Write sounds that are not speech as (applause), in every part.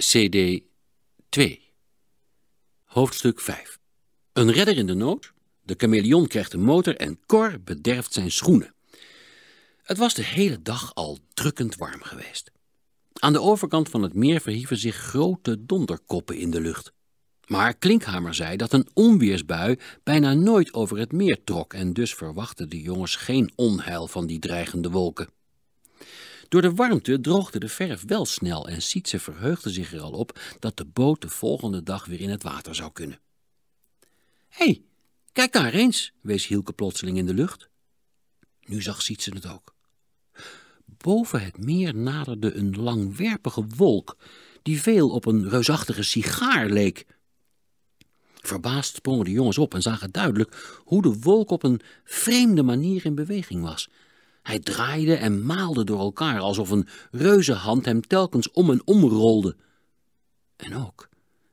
CD 2 Hoofdstuk 5 Een redder in de nood, de chameleon krijgt een motor en Cor bederft zijn schoenen. Het was de hele dag al drukkend warm geweest. Aan de overkant van het meer verhieven zich grote donderkoppen in de lucht. Maar Klinkhamer zei dat een onweersbui bijna nooit over het meer trok en dus verwachten de jongens geen onheil van die dreigende wolken. Door de warmte droogde de verf wel snel en Sietse verheugde zich er al op dat de boot de volgende dag weer in het water zou kunnen. Hé, hey, kijk daar eens, wees Hielke plotseling in de lucht. Nu zag Sietse het ook. Boven het meer naderde een langwerpige wolk, die veel op een reusachtige sigaar leek. Verbaasd sprongen de jongens op en zagen duidelijk hoe de wolk op een vreemde manier in beweging was. Hij draaide en maalde door elkaar, alsof een reuzenhand hem telkens om en om rolde. En ook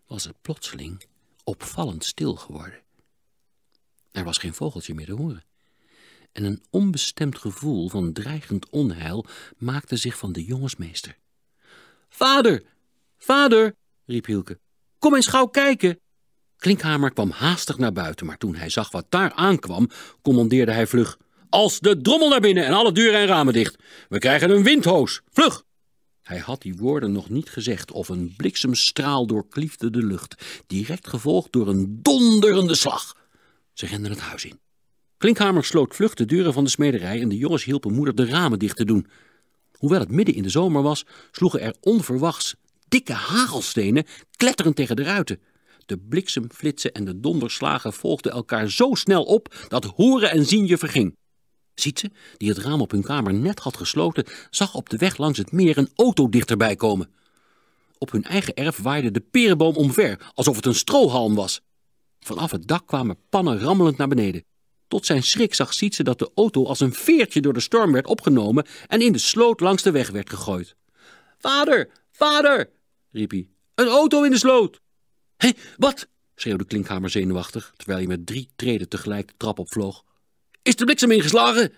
was het plotseling opvallend stil geworden. Er was geen vogeltje meer te horen. En een onbestemd gevoel van dreigend onheil maakte zich van de jongensmeester. meester. Vader, vader, riep Hielke, kom eens gauw kijken. Klinkhamer kwam haastig naar buiten, maar toen hij zag wat daar aankwam, commandeerde hij vlug. Als de drommel naar binnen en alle deuren en ramen dicht. We krijgen een windhoos. Vlug! Hij had die woorden nog niet gezegd of een bliksemstraal doorkliefde de lucht, direct gevolgd door een donderende slag. Ze renden het huis in. Klinkhamer sloot vlug de deuren van de smederij en de jongens hielpen moeder de ramen dicht te doen. Hoewel het midden in de zomer was, sloegen er onverwachts dikke hagelstenen kletterend tegen de ruiten. De bliksemflitsen en de donderslagen volgden elkaar zo snel op dat horen en zien je verging. Zietse, die het raam op hun kamer net had gesloten, zag op de weg langs het meer een auto dichterbij komen. Op hun eigen erf waaide de perenboom omver, alsof het een strohalm was. Vanaf het dak kwamen pannen rammelend naar beneden. Tot zijn schrik zag Sietse dat de auto als een veertje door de storm werd opgenomen en in de sloot langs de weg werd gegooid. Vader, vader, riep hij, een auto in de sloot. Hé, wat? schreeuwde Klinkhamer zenuwachtig, terwijl hij met drie treden tegelijk de trap opvloog. Is de bliksem ingeslagen?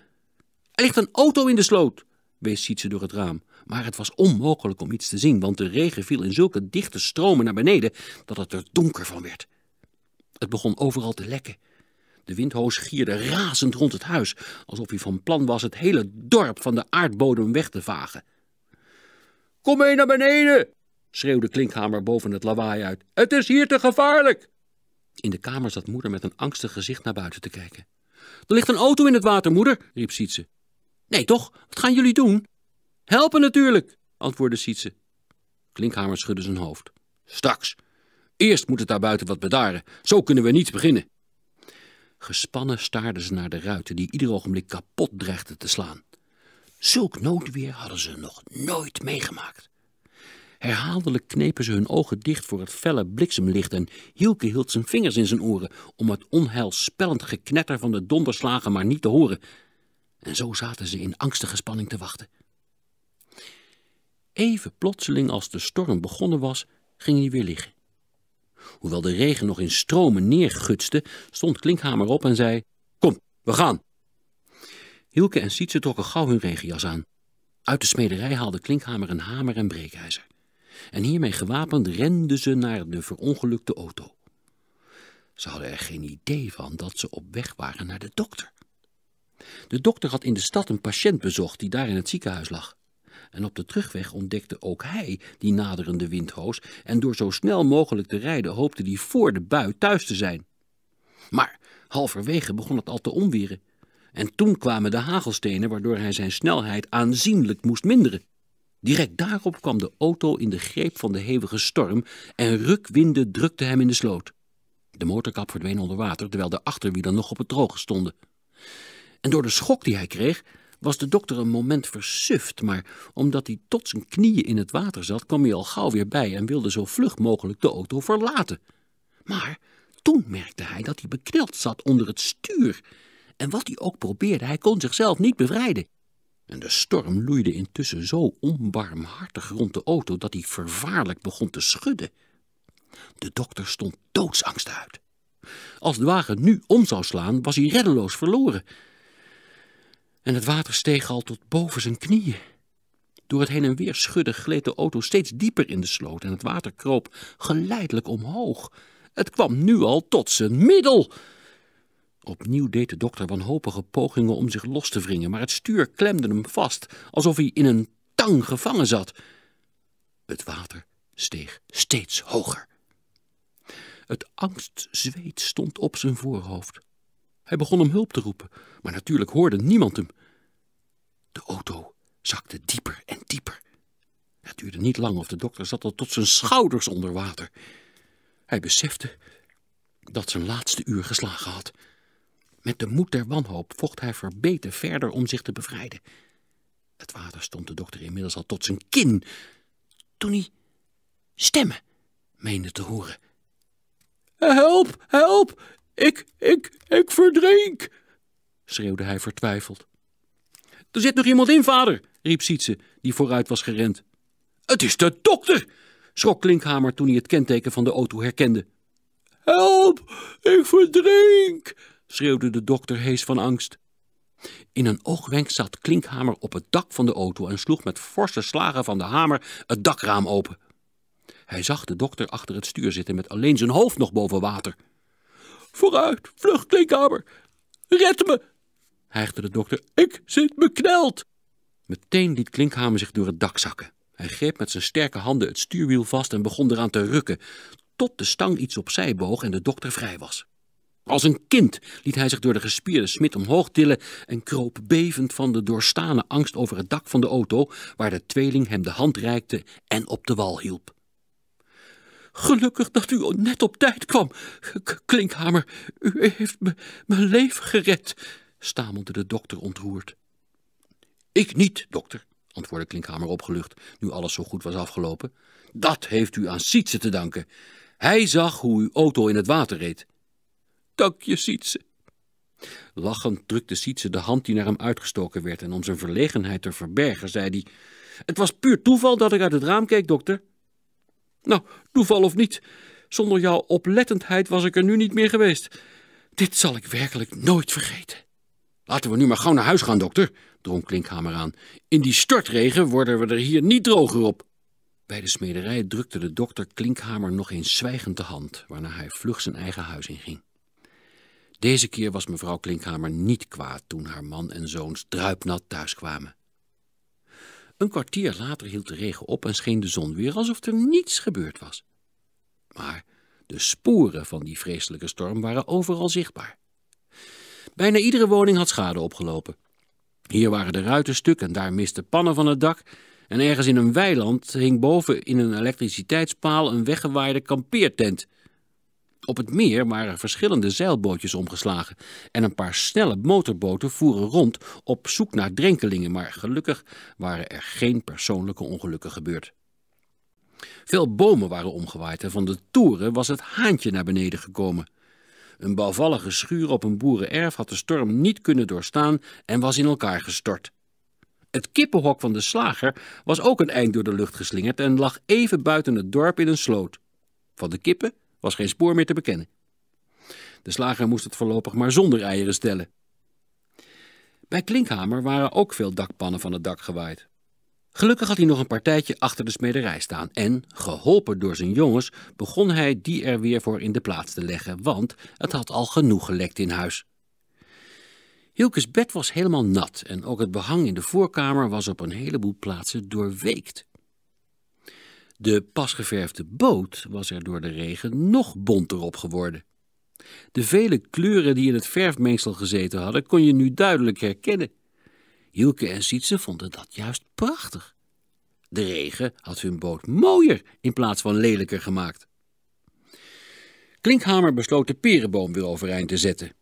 Er ligt een auto in de sloot, wees Sietse door het raam. Maar het was onmogelijk om iets te zien, want de regen viel in zulke dichte stromen naar beneden dat het er donker van werd. Het begon overal te lekken. De windhoos gierde razend rond het huis, alsof hij van plan was het hele dorp van de aardbodem weg te vagen. Kom mee naar beneden, schreeuwde Klinkhamer boven het lawaai uit. Het is hier te gevaarlijk! In de kamer zat moeder met een angstig gezicht naar buiten te kijken. Er ligt een auto in het water, moeder, riep Sietse. Nee toch, wat gaan jullie doen? Helpen natuurlijk, antwoordde Sietse. Klinkhamer schudde zijn hoofd. Straks. Eerst moet het daar buiten wat bedaren. Zo kunnen we niet beginnen. Gespannen staarden ze naar de ruiten die ieder ogenblik kapot dreigden te slaan. Zulk noodweer hadden ze nog nooit meegemaakt. Herhaaldelijk knepen ze hun ogen dicht voor het felle bliksemlicht en Hielke hield zijn vingers in zijn oren om het onheilspellend geknetter van de donderslagen maar niet te horen. En zo zaten ze in angstige spanning te wachten. Even plotseling als de storm begonnen was, ging hij weer liggen. Hoewel de regen nog in stromen neergutste, stond Klinkhamer op en zei: Kom, we gaan. Hielke en Sietse trokken gauw hun regenjas aan. Uit de smederij haalde Klinkhamer een hamer en breekijzer en hiermee gewapend renden ze naar de verongelukte auto. Ze hadden er geen idee van dat ze op weg waren naar de dokter. De dokter had in de stad een patiënt bezocht die daar in het ziekenhuis lag. En op de terugweg ontdekte ook hij die naderende windhoos en door zo snel mogelijk te rijden hoopte hij voor de bui thuis te zijn. Maar halverwege begon het al te omweren. En toen kwamen de hagelstenen waardoor hij zijn snelheid aanzienlijk moest minderen. Direct daarop kwam de auto in de greep van de hevige storm en rukwinden drukte hem in de sloot. De motorkap verdween onder water, terwijl de achterwielen nog op het droge stonden. En door de schok die hij kreeg, was de dokter een moment versuft, maar omdat hij tot zijn knieën in het water zat, kwam hij al gauw weer bij en wilde zo vlug mogelijk de auto verlaten. Maar toen merkte hij dat hij bekneld zat onder het stuur. En wat hij ook probeerde, hij kon zichzelf niet bevrijden. En de storm loeide intussen zo onbarmhartig rond de auto dat hij vervaarlijk begon te schudden. De dokter stond doodsangst uit. Als de wagen nu om zou slaan, was hij reddeloos verloren. En het water steeg al tot boven zijn knieën. Door het heen en weer schudden gleed de auto steeds dieper in de sloot en het water kroop geleidelijk omhoog. Het kwam nu al tot zijn middel. Opnieuw deed de dokter wanhopige pogingen om zich los te wringen, maar het stuur klemde hem vast, alsof hij in een tang gevangen zat. Het water steeg steeds hoger. Het angstzweet stond op zijn voorhoofd. Hij begon om hulp te roepen, maar natuurlijk hoorde niemand hem. De auto zakte dieper en dieper. Het duurde niet lang of de dokter zat al tot zijn schouders onder water. Hij besefte dat zijn laatste uur geslagen had. Met de moed der wanhoop vocht hij verbeten verder om zich te bevrijden. Het water stond de dokter inmiddels al tot zijn kin, toen hij stemmen meende te horen. Help, help, ik, ik, ik verdrink, schreeuwde hij vertwijfeld. Er zit nog iemand in, vader, riep Sietse, die vooruit was gerend. Het is de dokter, schrok Klinkhamer toen hij het kenteken van de auto herkende. Help, ik verdrink, schreeuwde de dokter hees van angst. In een oogwenk zat Klinkhamer op het dak van de auto en sloeg met forse slagen van de hamer het dakraam open. Hij zag de dokter achter het stuur zitten met alleen zijn hoofd nog boven water. Vooruit, vlug, Klinkhamer! Red me! hijgde de dokter. Ik zit bekneld! Meteen liet Klinkhamer zich door het dak zakken. Hij greep met zijn sterke handen het stuurwiel vast en begon eraan te rukken, tot de stang iets opzij boog en de dokter vrij was. Als een kind liet hij zich door de gespierde smid omhoog tillen en kroop bevend van de doorstane angst over het dak van de auto, waar de tweeling hem de hand reikte en op de wal hielp. Gelukkig dat u net op tijd kwam, K Klinkhamer. U heeft mijn leven gered, stamelde de dokter ontroerd. Ik niet, dokter, antwoordde Klinkhamer opgelucht, nu alles zo goed was afgelopen. Dat heeft u aan Sietse te danken. Hij zag hoe uw auto in het water reed. Dank je, Sietse. Lachend drukte Sietse de hand die naar hem uitgestoken werd en om zijn verlegenheid te verbergen zei hij... Het was puur toeval dat ik uit het raam keek, dokter. Nou, toeval of niet, zonder jouw oplettendheid was ik er nu niet meer geweest. Dit zal ik werkelijk nooit vergeten. Laten we nu maar gauw naar huis gaan, dokter, drong Klinkhamer aan. In die stortregen worden we er hier niet droger op. Bij de smederij drukte de dokter Klinkhamer nog eens zwijgend de hand, waarna hij vlug zijn eigen huis inging. Deze keer was mevrouw Klinkhamer niet kwaad toen haar man en zoons druipnat thuiskwamen. Een kwartier later hield de regen op en scheen de zon weer alsof er niets gebeurd was. Maar de sporen van die vreselijke storm waren overal zichtbaar. Bijna iedere woning had schade opgelopen. Hier waren de ruiten stuk en daar misten pannen van het dak. En ergens in een weiland hing boven in een elektriciteitspaal een weggewaaide kampeertent. Op het meer waren verschillende zeilbootjes omgeslagen en een paar snelle motorboten voeren rond op zoek naar drenkelingen, maar gelukkig waren er geen persoonlijke ongelukken gebeurd. Veel bomen waren omgewaaid en van de toeren was het haantje naar beneden gekomen. Een bouwvallige schuur op een boerenerf had de storm niet kunnen doorstaan en was in elkaar gestort. Het kippenhok van de slager was ook een eind door de lucht geslingerd en lag even buiten het dorp in een sloot. Van de kippen was geen spoor meer te bekennen. De slager moest het voorlopig maar zonder eieren stellen. Bij Klinkhamer waren ook veel dakpannen van het dak gewaaid. Gelukkig had hij nog een partijtje achter de smederij staan en, geholpen door zijn jongens, begon hij die er weer voor in de plaats te leggen, want het had al genoeg gelekt in huis. Hilkes bed was helemaal nat en ook het behang in de voorkamer was op een heleboel plaatsen doorweekt. De pasgeverfde boot was er door de regen nog bonter op geworden. De vele kleuren die in het verfmengsel gezeten hadden, kon je nu duidelijk herkennen. Hielke en Sietse vonden dat juist prachtig. De regen had hun boot mooier in plaats van lelijker gemaakt. Klinkhamer besloot de perenboom weer overeind te zetten.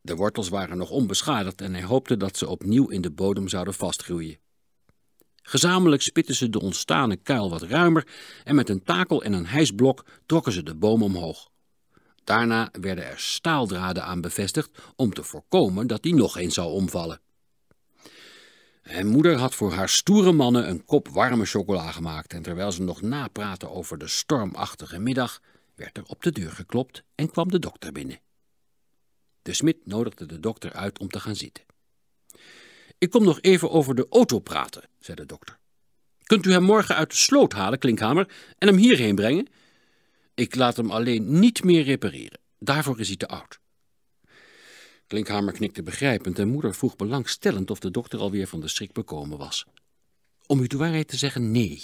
De wortels waren nog onbeschadigd en hij hoopte dat ze opnieuw in de bodem zouden vastgroeien. Gezamenlijk spitten ze de ontstane kuil wat ruimer en met een takel en een hijsblok trokken ze de boom omhoog. Daarna werden er staaldraden aan bevestigd om te voorkomen dat die nog eens zou omvallen. En moeder had voor haar stoere mannen een kop warme chocola gemaakt en terwijl ze nog napraten over de stormachtige middag, werd er op de deur geklopt en kwam de dokter binnen. De smid nodigde de dokter uit om te gaan zitten. Ik kom nog even over de auto praten, zei de dokter. Kunt u hem morgen uit de sloot halen, Klinkhamer, en hem hierheen brengen? Ik laat hem alleen niet meer repareren. Daarvoor is hij te oud. Klinkhamer knikte begrijpend en moeder vroeg belangstellend of de dokter alweer van de schrik bekomen was. Om u de waarheid te zeggen, nee.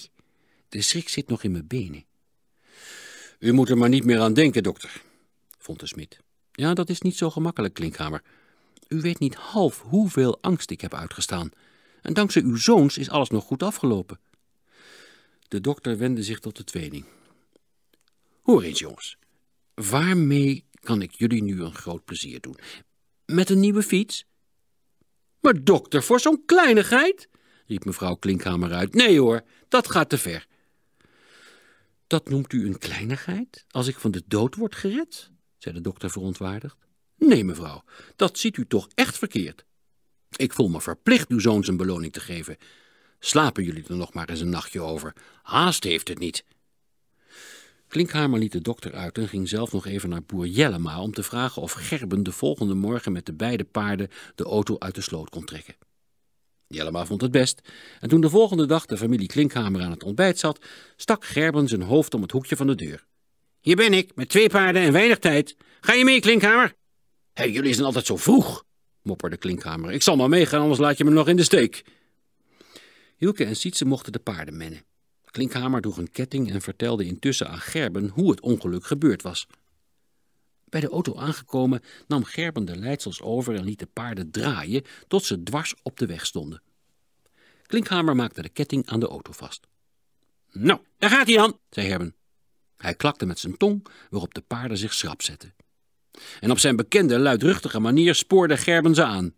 De schrik zit nog in mijn benen. U moet er maar niet meer aan denken, dokter, vond de smid. Ja, dat is niet zo gemakkelijk, Klinkhamer. U weet niet half hoeveel angst ik heb uitgestaan. En dankzij uw zoons is alles nog goed afgelopen. De dokter wendde zich tot de tweeling. Hoor eens, jongens. Waarmee kan ik jullie nu een groot plezier doen? Met een nieuwe fiets? Maar dokter, voor zo'n kleinigheid? riep mevrouw Klinkhamer uit. Nee hoor, dat gaat te ver. Dat noemt u een kleinigheid, als ik van de dood word gered? zei de dokter verontwaardigd. Nee, mevrouw, dat ziet u toch echt verkeerd. Ik voel me verplicht uw zoon zijn beloning te geven. Slapen jullie er nog maar eens een nachtje over. Haast heeft het niet. Klinkhamer liet de dokter uit en ging zelf nog even naar boer Jellema om te vragen of Gerben de volgende morgen met de beide paarden de auto uit de sloot kon trekken. Jellema vond het best en toen de volgende dag de familie Klinkhamer aan het ontbijt zat, stak Gerben zijn hoofd om het hoekje van de deur. Hier ben ik, met twee paarden en weinig tijd. Ga je mee, Klinkhamer? Hé, jullie zijn altijd zo vroeg, mopperde Klinkhamer. Ik zal maar meegaan, anders laat je me nog in de steek. Hielke en Sietse mochten de paarden mennen. Klinkhamer droeg een ketting en vertelde intussen aan Gerben hoe het ongeluk gebeurd was. Bij de auto aangekomen nam Gerben de leidsels over en liet de paarden draaien tot ze dwars op de weg stonden. Klinkhamer maakte de ketting aan de auto vast. Nou, daar gaat hij aan, zei Gerben. Hij klakte met zijn tong, waarop de paarden zich schrap zetten. En op zijn bekende, luidruchtige manier spoorde Gerben ze aan.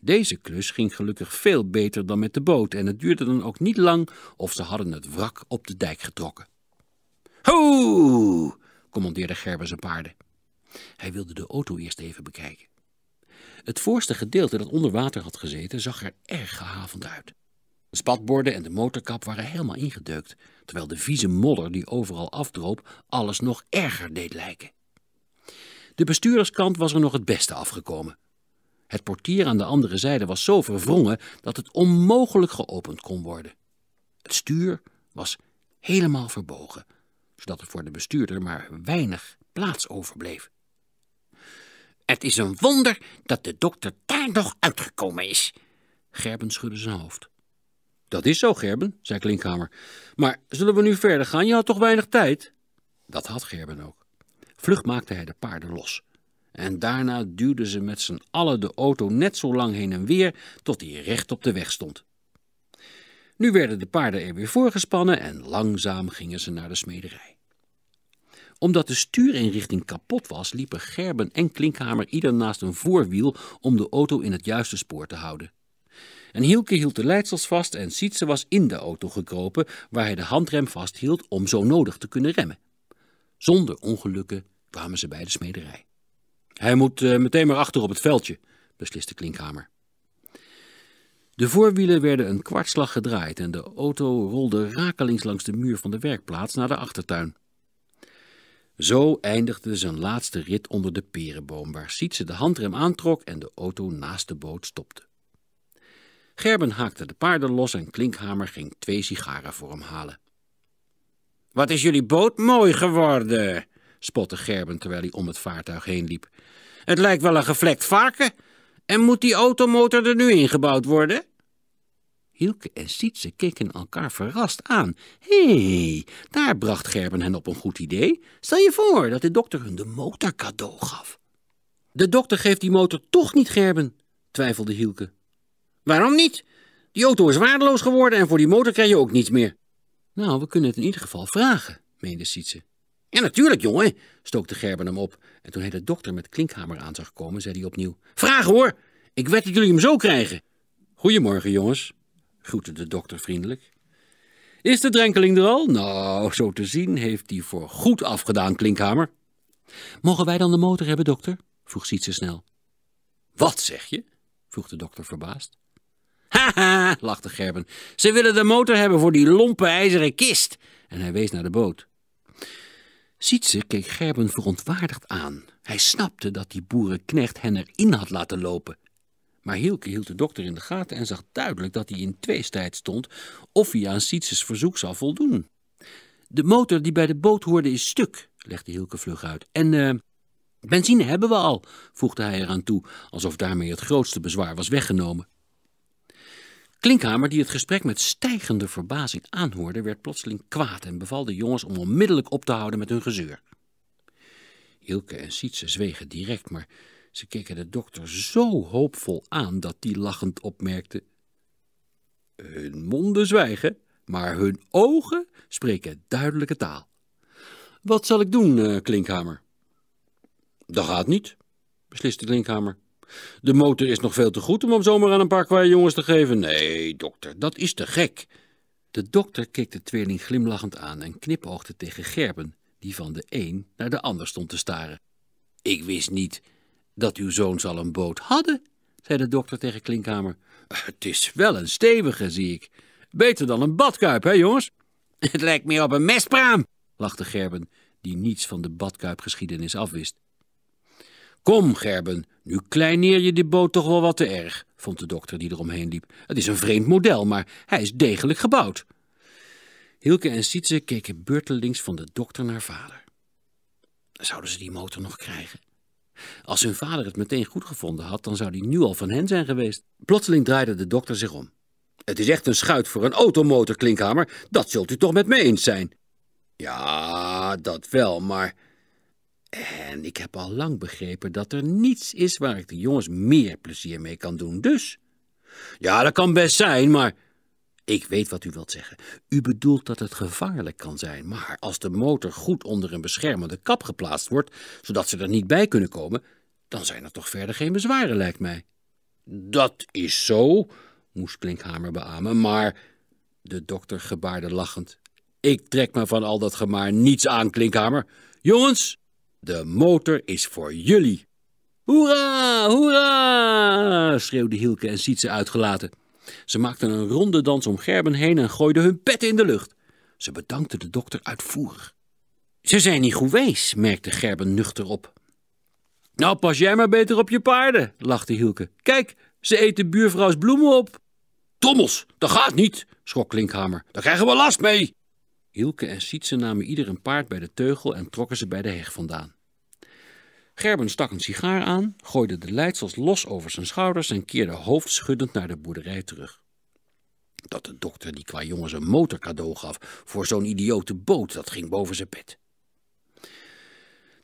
Deze klus ging gelukkig veel beter dan met de boot en het duurde dan ook niet lang of ze hadden het wrak op de dijk getrokken. Ho! commandeerde Gerben zijn paarden. Hij wilde de auto eerst even bekijken. Het voorste gedeelte dat onder water had gezeten zag er erg gehavend uit. De spatborden en de motorkap waren helemaal ingedeukt, terwijl de vieze modder die overal afdroop alles nog erger deed lijken. De bestuurderskant was er nog het beste afgekomen. Het portier aan de andere zijde was zo verwrongen dat het onmogelijk geopend kon worden. Het stuur was helemaal verbogen, zodat er voor de bestuurder maar weinig plaats overbleef. Het is een wonder dat de dokter daar nog uitgekomen is. Gerben schudde zijn hoofd. Dat is zo, Gerben, zei Klinkhamer. Maar zullen we nu verder gaan? Je had toch weinig tijd? Dat had Gerben ook. Vlug maakte hij de paarden los. En daarna duwden ze met z'n allen de auto net zo lang heen en weer tot hij recht op de weg stond. Nu werden de paarden er weer voorgespannen en langzaam gingen ze naar de smederij. Omdat de stuurinrichting kapot was, liepen Gerben en Klinkhamer ieder naast een voorwiel om de auto in het juiste spoor te houden. En Hielke hield de leidsels vast en Sietse was in de auto gekropen, waar hij de handrem vasthield om zo nodig te kunnen remmen. Zonder ongelukken kwamen ze bij de smederij. Hij moet eh, meteen maar achter op het veldje, besliste Klinkhamer. De voorwielen werden een kwartslag gedraaid en de auto rolde rakelings langs de muur van de werkplaats naar de achtertuin. Zo eindigde zijn laatste rit onder de perenboom, waar Sietse de handrem aantrok en de auto naast de boot stopte. Gerben haakte de paarden los en Klinkhamer ging twee sigaren voor hem halen. Wat is jullie boot mooi geworden, spotte Gerben terwijl hij om het vaartuig heen liep. Het lijkt wel een geflekt varken. En moet die automotor er nu ingebouwd worden? Hielke en Sietse keken elkaar verrast aan. Hé, hey, daar bracht Gerben hen op een goed idee. Stel je voor dat de dokter hun de motor cadeau gaf. De dokter geeft die motor toch niet, Gerben, twijfelde Hielke. Waarom niet? Die auto is waardeloos geworden en voor die motor krijg je ook niets meer. Nou, we kunnen het in ieder geval vragen, meende Sietse. Ja, natuurlijk, jongen, stookte Gerben hem op. En toen hij de dokter met klinkhamer aan zag komen, zei hij opnieuw... Vraag hoor, ik weet dat jullie hem zo krijgen. Goedemorgen, jongens, groette de dokter vriendelijk. Is de drenkeling er al? Nou, zo te zien heeft hij voor goed afgedaan, klinkhamer. Mogen wij dan de motor hebben, dokter? vroeg Sietse snel. Wat zeg je? vroeg de dokter verbaasd. Haha, lachte Gerben. Ze willen de motor hebben voor die lompe ijzeren kist. En hij wees naar de boot. Sietse keek Gerben verontwaardigd aan. Hij snapte dat die boerenknecht hen erin had laten lopen. Maar Hielke hield de dokter in de gaten en zag duidelijk dat hij in tweestijd stond of hij aan Sietses verzoek zou voldoen. De motor die bij de boot hoorde is stuk, legde Hielke vlug uit. En eh, benzine hebben we al, voegde hij eraan toe, alsof daarmee het grootste bezwaar was weggenomen. Klinkhamer, die het gesprek met stijgende verbazing aanhoorde, werd plotseling kwaad en beval de jongens om onmiddellijk op te houden met hun gezeur. Hilke en Sietse zwegen direct, maar ze keken de dokter zo hoopvol aan dat die lachend opmerkte: Hun monden zwijgen, maar hun ogen spreken duidelijke taal. Wat zal ik doen, eh, Klinkhamer? Dat gaat niet, besliste Klinkhamer. De motor is nog veel te goed om hem zomaar aan een paar kwaaie jongens te geven. Nee, dokter, dat is te gek. De dokter keek de tweeling glimlachend aan en knipoogde tegen Gerben, die van de een naar de ander stond te staren. Ik wist niet dat uw zoons al een boot hadden, zei de dokter tegen Klinkhamer. Het is wel een stevige, zie ik. Beter dan een badkuip, hè, jongens? Het lijkt meer op een mespraam, lachte Gerben, die niets van de badkuipgeschiedenis afwist. Kom, Gerben, nu kleineer je die boot toch wel wat te erg, vond de dokter die eromheen liep. Het is een vreemd model, maar hij is degelijk gebouwd. Hilke en Sietse keken beurtelings van de dokter naar vader. Zouden ze die motor nog krijgen? Als hun vader het meteen goed gevonden had, dan zou die nu al van hen zijn geweest. Plotseling draaide de dokter zich om. Het is echt een schuit voor een automotor, Klinkhamer. Dat zult u toch met me eens zijn? Ja, dat wel, maar... En ik heb al lang begrepen dat er niets is waar ik de jongens meer plezier mee kan doen, dus... Ja, dat kan best zijn, maar... Ik weet wat u wilt zeggen. U bedoelt dat het gevaarlijk kan zijn, maar als de motor goed onder een beschermende kap geplaatst wordt, zodat ze er niet bij kunnen komen, dan zijn er toch verder geen bezwaren, lijkt mij. Dat is zo, moest Klinkhamer beamen, maar... De dokter gebaarde lachend. Ik trek me van al dat gemaar niets aan, Klinkhamer. Jongens, de motor is voor jullie. Hoera, hoera, schreeuwde Hielke en Sietse uitgelaten. Ze maakten een ronde dans om Gerben heen en gooiden hun petten in de lucht. Ze bedankten de dokter uitvoerig. Ze zijn niet goed merkte Gerben nuchter op. Nou, pas jij maar beter op je paarden, lachte Hielke. Kijk, ze eten buurvrouws bloemen op. Tommels, dat gaat niet, schrok Klinkhamer. Daar krijgen we last mee. Hielke en Sietse namen ieder een paard bij de teugel en trokken ze bij de heg vandaan. Gerben stak een sigaar aan, gooide de leidsels los over zijn schouders en keerde hoofdschuddend naar de boerderij terug. Dat de dokter die qua jongens een motorcadeau gaf voor zo'n idiote boot, dat ging boven zijn pet.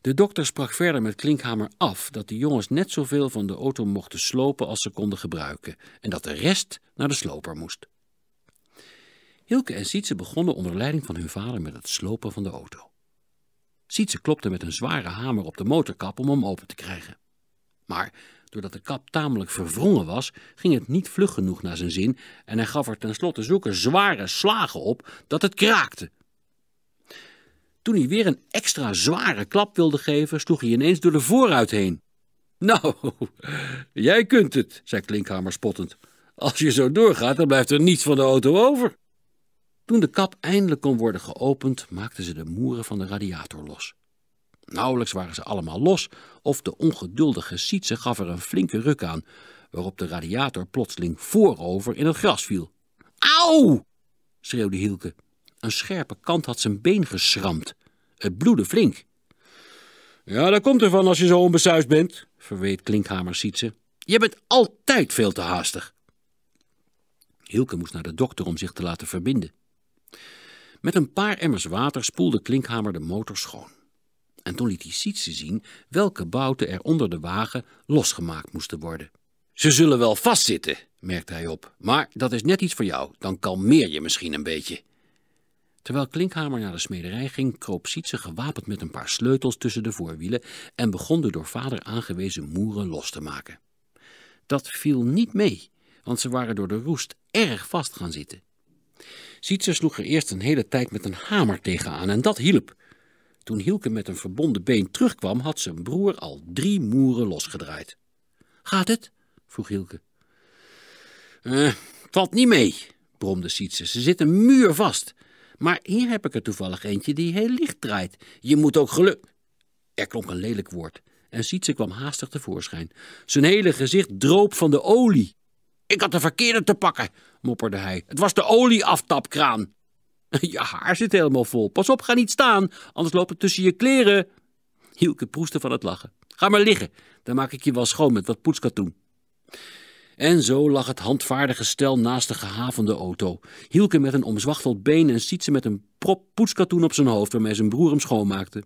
De dokter sprak verder met Klinkhamer af dat de jongens net zoveel van de auto mochten slopen als ze konden gebruiken en dat de rest naar de sloper moest. Hilke en Sietse begonnen onder leiding van hun vader met het slopen van de auto. Sietse klopte met een zware hamer op de motorkap om hem open te krijgen. Maar doordat de kap tamelijk verwrongen was, ging het niet vlug genoeg naar zijn zin en hij gaf er tenslotte zulke zware slagen op dat het kraakte. Toen hij weer een extra zware klap wilde geven, sloeg hij ineens door de vooruit heen. (laughs) Nou, jij kunt het, zei Klinkhamer spottend. Als je zo doorgaat, dan blijft er niets van de auto over. Toen de kap eindelijk kon worden geopend, maakten ze de moeren van de radiator los. Nauwelijks waren ze allemaal los, of de ongeduldige Sietse gaf er een flinke ruk aan, waarop de radiator plotseling voorover in het gras viel. Auw! schreeuwde Hielke. Een scherpe kant had zijn been geschramd. Het bloedde flink. Ja, dat komt ervan als je zo onbesuisd bent, verweet Klinkhamer Sietse. Je bent altijd veel te haastig. Hielke moest naar de dokter om zich te laten verbinden. Met een paar emmers water spoelde Klinkhamer de motor schoon. En toen liet hij Sietse zien welke bouten er onder de wagen losgemaakt moesten worden. Ze zullen wel vastzitten, merkte hij op, maar dat is net iets voor jou, dan kalmeer je misschien een beetje. Terwijl Klinkhamer naar de smederij ging, kroop Sietse gewapend met een paar sleutels tussen de voorwielen en begon de door vader aangewezen moeren los te maken. Dat viel niet mee, want ze waren door de roest erg vast gaan zitten. Sietse sloeg er eerst een hele tijd met een hamer tegenaan en dat hielp. Toen Hielke met een verbonden been terugkwam, had zijn broer al drie moeren losgedraaid. Gaat het? vroeg Hielke. Eh, valt niet mee, bromde Sietse. Ze zit een muur vast. Maar hier heb ik er toevallig eentje die heel licht draait. Je moet ook geluk... Er klonk een lelijk woord en Sietse kwam haastig tevoorschijn. Zijn hele gezicht droop van de olie. Ik had de verkeerde te pakken, mopperde hij. Het was de olieaftapkraan. (laughs) Je haar zit helemaal vol. Pas op, ga niet staan, anders loopt het tussen je kleren. Hielke proeste van het lachen. Ga maar liggen, dan maak ik je wel schoon met wat poetskatoen. En zo lag het handvaardige stel naast de gehavende auto. Hielke met een omzwachteld been en ze met een prop poetskatoen op zijn hoofd waarmee zijn broer hem schoonmaakte.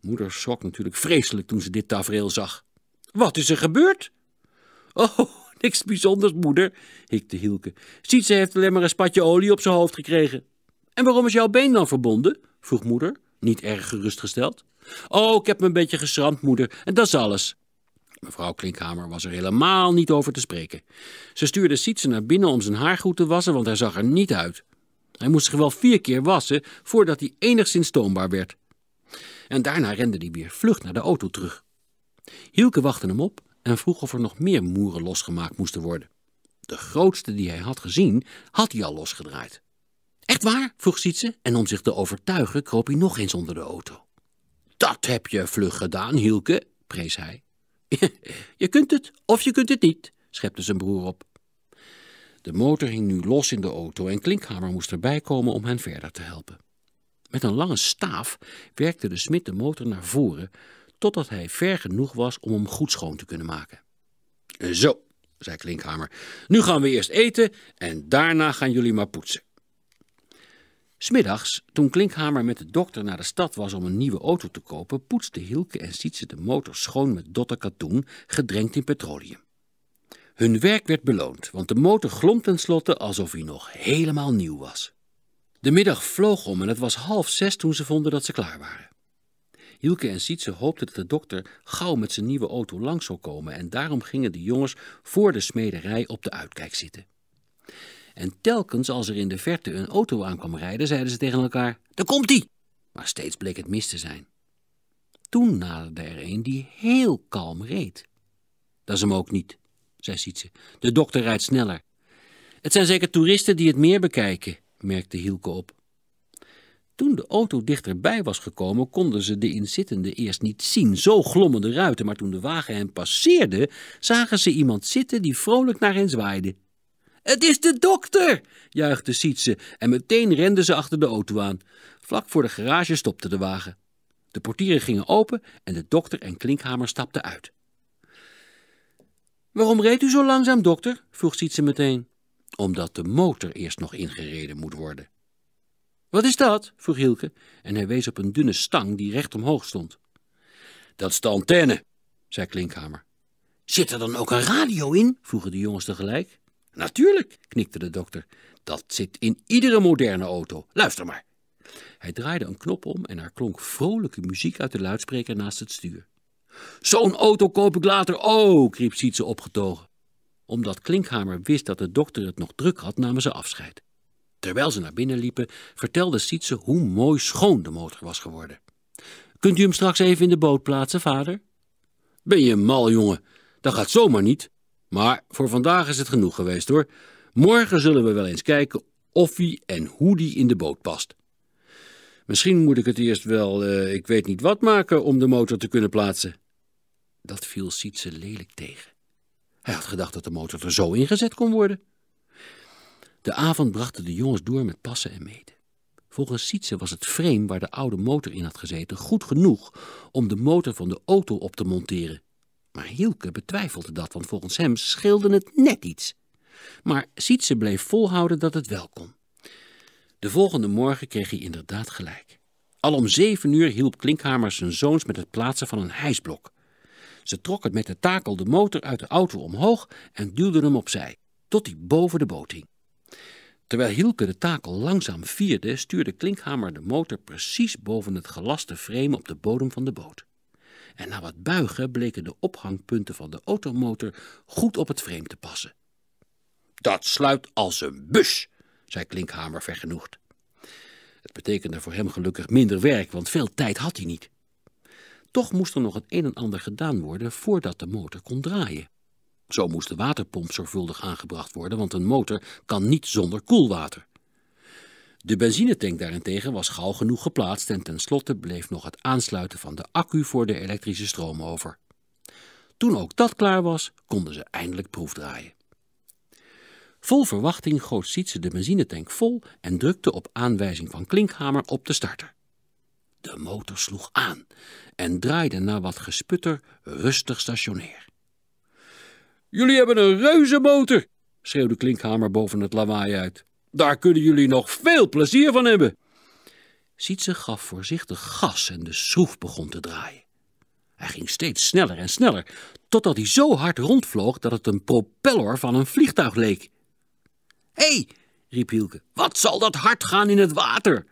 Moeder schrok natuurlijk vreselijk toen ze dit tafereel zag. Wat is er gebeurd? Oh, Niks bijzonders, moeder, hikte Hielke. Sietse heeft alleen maar een spatje olie op zijn hoofd gekregen. En waarom is jouw been dan verbonden? vroeg moeder, niet erg gerustgesteld. Oh, ik heb me een beetje geschramd, moeder, en dat is alles. Mevrouw Klinkhamer was er helemaal niet over te spreken. Ze stuurde Sietse naar binnen om zijn haar goed te wassen, want hij zag er niet uit. Hij moest zich wel vier keer wassen voordat hij enigszins toonbaar werd. En daarna rende hij weer vlug naar de auto terug. Hielke wachtte hem op en vroeg of er nog meer moeren losgemaakt moesten worden. De grootste die hij had gezien, had hij al losgedraaid. Echt waar? vroeg Sietse, en om zich te overtuigen kroop hij nog eens onder de auto. Dat heb je vlug gedaan, Hielke, prees hij. (laughs) je kunt het of je kunt het niet, schepte zijn broer op. De motor hing nu los in de auto en Klinkhamer moest erbij komen om hen verder te helpen. Met een lange staaf werkte de smid de motor naar voren, totdat hij ver genoeg was om hem goed schoon te kunnen maken. Zo, zei Klinkhamer, nu gaan we eerst eten en daarna gaan jullie maar poetsen. Smiddags, toen Klinkhamer met de dokter naar de stad was om een nieuwe auto te kopen, poetste Hilke en Sietse de motor schoon met Katoen, gedrenkt in petroleum. Hun werk werd beloond, want de motor glom tenslotte alsof hij nog helemaal nieuw was. De middag vloog om en het was half zes toen ze vonden dat ze klaar waren. Hielke en Sietse hoopten dat de dokter gauw met zijn nieuwe auto langs zou komen en daarom gingen de jongens voor de smederij op de uitkijk zitten. En telkens als er in de verte een auto kwam rijden, zeiden ze tegen elkaar: Daar komt ie! Maar steeds bleek het mis te zijn. Toen naderde er een die heel kalm reed. Dat is hem ook niet, zei Sietse. De dokter rijdt sneller. Het zijn zeker toeristen die het meer bekijken, merkte Hielke op. Toen de auto dichterbij was gekomen, konden ze de inzittende eerst niet zien. Zo glommen de ruiten, maar toen de wagen hen passeerde, zagen ze iemand zitten die vrolijk naar hen zwaaide. Het is de dokter! juichte Sietse en meteen renden ze achter de auto aan. Vlak voor de garage stopte de wagen. De portieren gingen open en de dokter en Klinkhamer stapten uit. Waarom reed u zo langzaam, dokter? vroeg Sietse meteen. Omdat de motor eerst nog ingereden moet worden. Wat is dat? vroeg Hielke en hij wees op een dunne stang die recht omhoog stond. Dat is de antenne, zei Klinkhamer. Zit er dan ook een radio in? vroegen de jongens tegelijk. Natuurlijk, knikte de dokter. Dat zit in iedere moderne auto. Luister maar. Hij draaide een knop om en er klonk vrolijke muziek uit de luidspreker naast het stuur. Zo'n auto koop ik later ook, riep Sietse opgetogen. Omdat Klinkhamer wist dat de dokter het nog druk had, namen ze afscheid. Terwijl ze naar binnen liepen, vertelde Sietse hoe mooi schoon de motor was geworden. Kunt u hem straks even in de boot plaatsen, vader? Ben je mal, jongen? Dat gaat zomaar niet. Maar voor vandaag is het genoeg geweest, hoor. Morgen zullen we wel eens kijken of hij en hoe die in de boot past. Misschien moet ik het eerst wel, eh, ik weet niet wat maken, om de motor te kunnen plaatsen. Dat viel Sietse lelijk tegen. Hij had gedacht dat de motor er zo ingezet kon worden. De avond brachten de jongens door met passen en meten. Volgens Sietse was het frame waar de oude motor in had gezeten goed genoeg om de motor van de auto op te monteren. Maar Hielke betwijfelde dat, want volgens hem scheelde het net iets. Maar Sietse bleef volhouden dat het wel kon. De volgende morgen kreeg hij inderdaad gelijk. Al om zeven uur hielp Klinkhamers zijn zoons met het plaatsen van een hijsblok. Ze trokken met de takel de motor uit de auto omhoog en duwden hem opzij, tot hij boven de boot hing. Terwijl Hielke de takel langzaam vierde, stuurde Klinkhamer de motor precies boven het gelaste frame op de bodem van de boot. En na wat buigen bleken de ophangpunten van de automotor goed op het frame te passen. Dat sluit als een bus, zei Klinkhamer vergenoegd. Het betekende voor hem gelukkig minder werk, want veel tijd had hij niet. Toch moest er nog het een en ander gedaan worden voordat de motor kon draaien. Zo moest de waterpomp zorgvuldig aangebracht worden, want een motor kan niet zonder koelwater. De benzinetank daarentegen was gauw genoeg geplaatst en tenslotte bleef nog het aansluiten van de accu voor de elektrische stroom over. Toen ook dat klaar was, konden ze eindelijk proefdraaien. Vol verwachting goot Sietse de benzinetank vol en drukte op aanwijzing van Klinkhamer op de starter. De motor sloeg aan en draaide na wat gesputter rustig stationair. Jullie hebben een reuzenmotor! schreeuwde Klinkhamer boven het lawaai uit. Daar kunnen jullie nog veel plezier van hebben. Sietse gaf voorzichtig gas en de schroef begon te draaien. Hij ging steeds sneller en sneller, totdat hij zo hard rondvloog dat het een propeller van een vliegtuig leek. Hé, hey, riep Hielke, wat zal dat hard gaan in het water?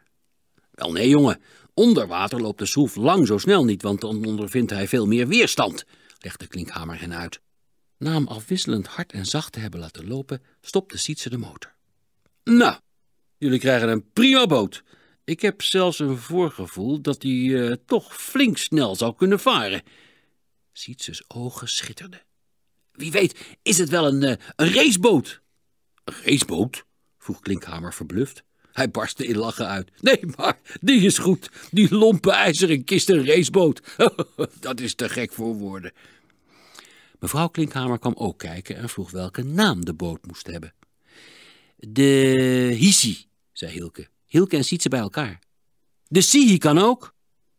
Wel nee, jongen, onder water loopt de schroef lang zo snel niet, want dan ondervindt hij veel meer weerstand, legde Klinkhamer hen uit. Naam afwisselend hard en zacht te hebben laten lopen, stopte Sietse de motor. Nou, jullie krijgen een prima boot. Ik heb zelfs een voorgevoel dat die eh, toch flink snel zou kunnen varen. Sietse's ogen schitterden. Wie weet, is het wel een, eh, een raceboot? Een raceboot? vroeg Klinkhamer verbluft. Hij barstte in lachen uit. Nee, maar die is goed. Die lompe ijzeren kist een raceboot. (laughs) dat is te gek voor woorden. Mevrouw Klinkhamer kwam ook kijken en vroeg welke naam de boot moest hebben. De Hisi, zei Hilke. Hilke en Sietse bij elkaar. De Sihi kan ook.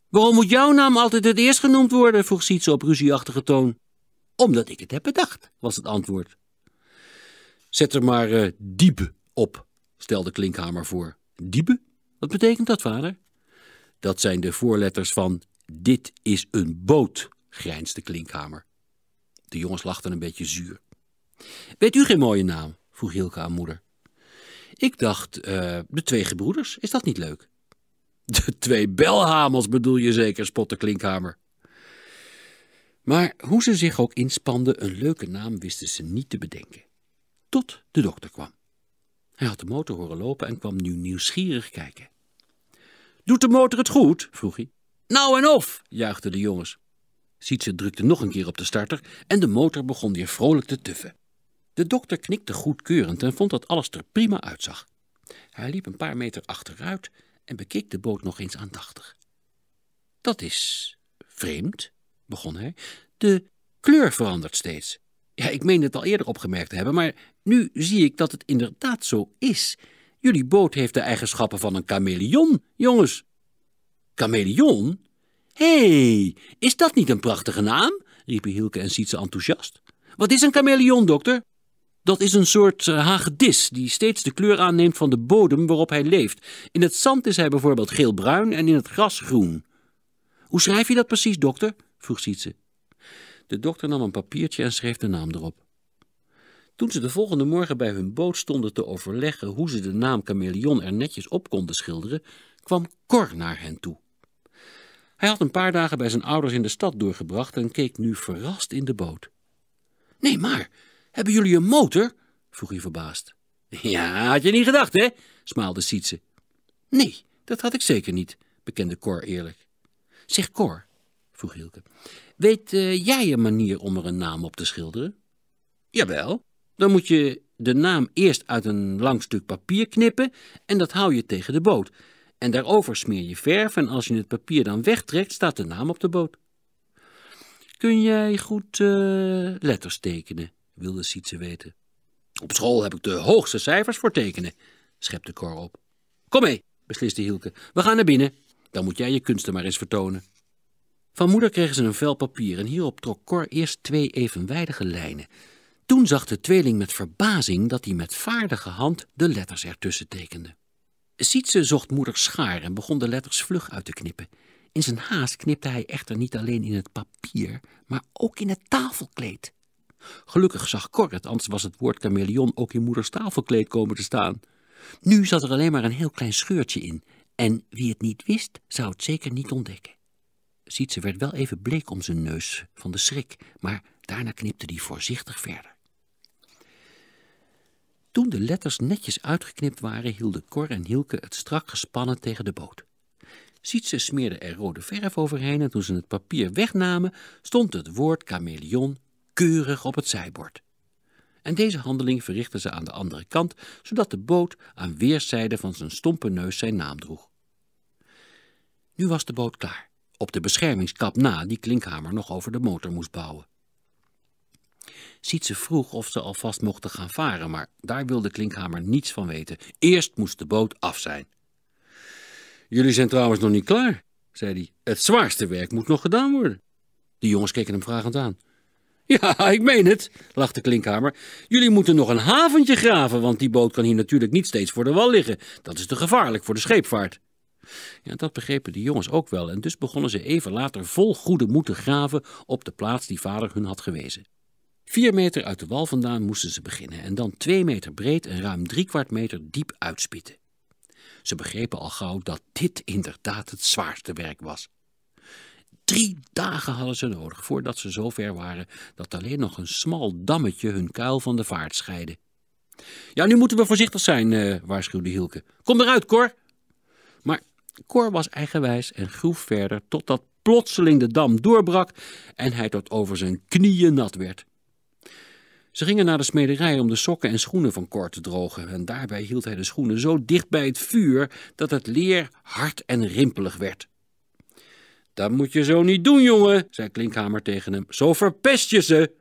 Waarom moet jouw naam altijd het eerst genoemd worden? vroeg Sietse op ruzieachtige toon. Omdat ik het heb bedacht, was het antwoord. Zet er maar eh, Diebe op, stelde Klinkhamer voor. Diebe? Wat betekent dat, vader? Dat zijn de voorletters van dit is een boot, grijnsde Klinkhamer. De jongens lachten een beetje zuur. Weet u geen mooie naam? vroeg Hilke aan moeder. Ik dacht, eh, de twee gebroeders, is dat niet leuk? De twee belhamels bedoel je zeker, spotte Klinkhamer. Maar hoe ze zich ook inspanden, een leuke naam wisten ze niet te bedenken. Tot de dokter kwam. Hij had de motor horen lopen en kwam nu nieuwsgierig kijken. Doet de motor het goed? vroeg hij. Nou en of, juichten de jongens. Sietse drukte nog een keer op de starter en de motor begon weer vrolijk te tuffen. De dokter knikte goedkeurend en vond dat alles er prima uitzag. Hij liep een paar meter achteruit en bekeek de boot nog eens aandachtig. Dat is vreemd, begon hij. De kleur verandert steeds. Ja, ik meen het al eerder opgemerkt te hebben, maar nu zie ik dat het inderdaad zo is. Jullie boot heeft de eigenschappen van een chameleon, jongens. Chameleon? hey, is dat niet een prachtige naam? riepen Hielke en Sietse enthousiast. Wat is een chameleon, dokter? Dat is een soort eh, hagedis die steeds de kleur aanneemt van de bodem waarop hij leeft. In het zand is hij bijvoorbeeld geelbruin en in het gras groen. Hoe schrijf je dat precies, dokter? vroeg Sietse. De dokter nam een papiertje en schreef de naam erop. Toen ze de volgende morgen bij hun boot stonden te overleggen hoe ze de naam Chameleon er netjes op konden schilderen, kwam Cor naar hen toe. Hij had een paar dagen bij zijn ouders in de stad doorgebracht en keek nu verrast in de boot. Nee, maar, hebben jullie een motor? vroeg hij verbaasd. Ja, had je niet gedacht, hè? smaalde Sietse. Nee, dat had ik zeker niet, bekende Cor eerlijk. Zeg Cor, vroeg Hielke, weet eh, jij een manier om er een naam op te schilderen? Jawel, dan moet je de naam eerst uit een lang stuk papier knippen en dat hou je tegen de boot. En daarover smeer je verf en als je het papier dan wegtrekt, staat de naam op de boot. Kun jij goed eh, letters tekenen? wilde Sietse weten. Op school heb ik de hoogste cijfers voor tekenen, schepte Cor op. Kom mee, besliste Hielke. We gaan naar binnen. Dan moet jij je kunsten maar eens vertonen. Van moeder kregen ze een vel papier en hierop trok Cor eerst twee evenwijdige lijnen. Toen zag de tweeling met verbazing dat hij met vaardige hand de letters ertussen tekende. Sietse zocht moeder schaar en begon de letters vlug uit te knippen. In zijn haast knipte hij echter niet alleen in het papier, maar ook in het tafelkleed. Gelukkig zag Cor het, anders was het woord chameleon ook in moeders tafelkleed komen te staan. Nu zat er alleen maar een heel klein scheurtje in, en wie het niet wist, zou het zeker niet ontdekken. Sietse werd wel even bleek om zijn neus van de schrik, maar daarna knipte hij voorzichtig verder. Toen de letters netjes uitgeknipt waren, hielden Cor en Hielke het strak gespannen tegen de boot. ze smeerde er rode verf overheen en toen ze het papier wegnamen, stond het woord chameleon keurig op het zijbord. En deze handeling verrichtten ze aan de andere kant, zodat de boot aan weerszijden van zijn stompe neus zijn naam droeg. Nu was de boot klaar, op de beschermingskap na die Klinkhamer nog over de motor moest bouwen. Ziet ze vroeg of ze alvast mochten gaan varen, maar daar wilde Klinkhamer niets van weten. Eerst moest de boot af zijn. Jullie zijn trouwens nog niet klaar, zei hij. Het zwaarste werk moet nog gedaan worden. De jongens keken hem vragend aan. Ja, ik meen het, lachte Klinkhamer. Jullie moeten nog een haventje graven, want die boot kan hier natuurlijk niet steeds voor de wal liggen. Dat is te gevaarlijk voor de scheepvaart. Ja, dat begrepen de jongens ook wel en dus begonnen ze even later vol goede moed te graven op de plaats die vader hun had gewezen. Vier meter uit de wal vandaan moesten ze beginnen en dan twee meter breed en ruim kwart meter diep uitspitten. Ze begrepen al gauw dat dit inderdaad het zwaarste werk was. Drie dagen hadden ze nodig voordat ze zover waren dat alleen nog een smal dammetje hun kuil van de vaart scheidde. Ja, nu moeten we voorzichtig zijn, eh, waarschuwde Hielke. Kom eruit, Cor! Maar Cor was eigenwijs en groef verder totdat plotseling de dam doorbrak en hij tot over zijn knieën nat werd. Ze gingen naar de smederij om de sokken en schoenen van Cor te drogen. En daarbij hield hij de schoenen zo dicht bij het vuur dat het leer hard en rimpelig werd. Dat moet je zo niet doen, jongen, zei Klinkhamer tegen hem. Zo verpest je ze.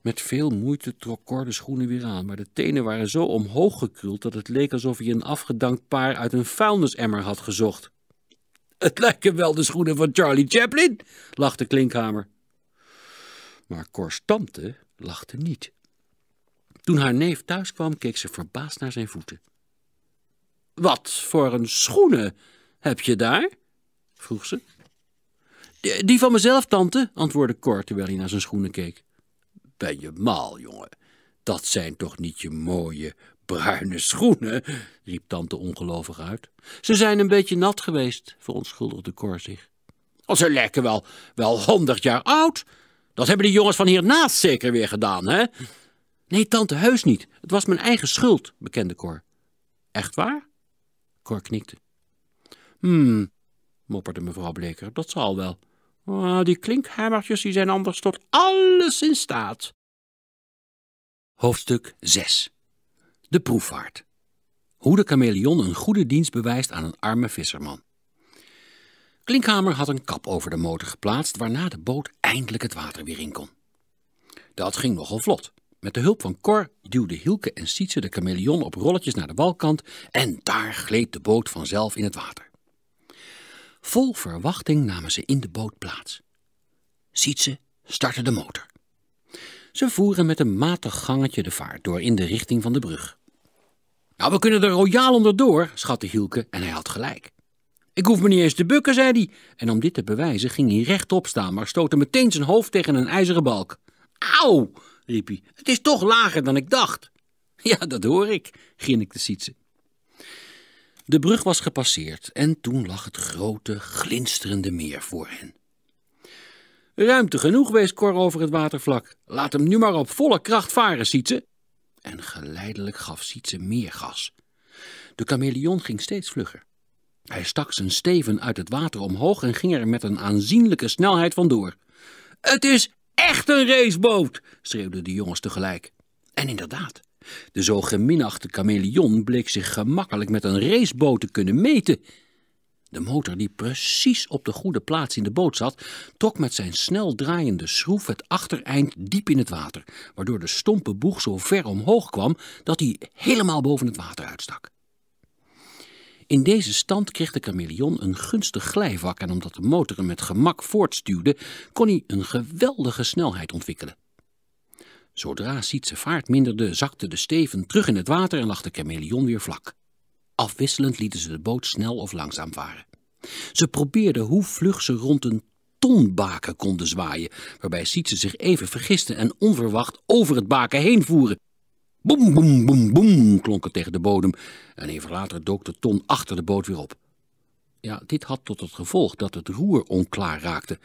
Met veel moeite trok Cor de schoenen weer aan, maar de tenen waren zo omhoog gekruld dat het leek alsof hij een afgedankt paar uit een vuilnisemmer had gezocht. Het lijken wel de schoenen van Charlie Chaplin, lachte Klinkhamer. Maar Cor stampte lachte niet. Toen haar neef thuis kwam, keek ze verbaasd naar zijn voeten. Wat voor een schoenen heb je daar? vroeg ze. Die van mezelf, tante, antwoordde Cor terwijl hij naar zijn schoenen keek. Ben je maal, jongen? Dat zijn toch niet je mooie, bruine schoenen? riep tante ongelovig uit. Ze zijn een beetje nat geweest, verontschuldigde Cor zich. Ze lijken wel, wel honderd jaar oud, dat hebben die jongens van hiernaast zeker weer gedaan, hè? Nee, tante, heus niet. Het was mijn eigen schuld, bekende Cor. Echt waar? Cor knikte. Hmm, mopperde mevrouw Bleker, dat zal wel. Oh, die klinkhamertjes die zijn anders tot alles in staat. Hoofdstuk 6 De proefvaart Hoe de chameleon een goede dienst bewijst aan een arme visserman Klinkhamer had een kap over de motor geplaatst, waarna de boot eindelijk het water weer in kon. Dat ging nogal vlot. Met de hulp van Cor duwden Hielke en Sietse de chameleon op rolletjes naar de walkant en daar gleed de boot vanzelf in het water. Vol verwachting namen ze in de boot plaats. Sietse startte de motor. Ze voeren met een matig gangetje de vaart door in de richting van de brug. Nou, we kunnen er royaal onderdoor, schatte Hielke en hij had gelijk. Ik hoef me niet eens te bukken, zei hij. En om dit te bewijzen ging hij rechtop staan, maar stootte meteen zijn hoofd tegen een ijzeren balk. Auw, riep hij. Het is toch lager dan ik dacht. Ja, dat hoor ik, grinnikte Sietse. De brug was gepasseerd en toen lag het grote, glinsterende meer voor hen. Ruimte genoeg wees Cor over het watervlak. Laat hem nu maar op volle kracht varen, Sietse. En geleidelijk gaf Sietse meer gas. De chameleon ging steeds vlugger. Hij stak zijn steven uit het water omhoog en ging er met een aanzienlijke snelheid vandoor. Het is echt een raceboot, schreeuwden de jongens tegelijk. En inderdaad, de zo geminachte chameleon bleek zich gemakkelijk met een raceboot te kunnen meten. De motor, die precies op de goede plaats in de boot zat, trok met zijn snel draaiende schroef het achtereind diep in het water, waardoor de stompe boeg zo ver omhoog kwam dat hij helemaal boven het water uitstak. In deze stand kreeg de chameleon een gunstig glijvak en omdat de motor hem met gemak voortstuwde, kon hij een geweldige snelheid ontwikkelen. Zodra Sietse vaart minderde, zakte de steven terug in het water en lag de chameleon weer vlak. Afwisselend lieten ze de boot snel of langzaam varen. Ze probeerden hoe vlug ze rond een tonbaken konden zwaaien, waarbij Sietse zich even vergiste en onverwacht over het baken heen voeren. Boem, boem, boem, boem klonk het tegen de bodem en even later dook de ton achter de boot weer op. Ja, dit had tot het gevolg dat het roer onklaar raakte.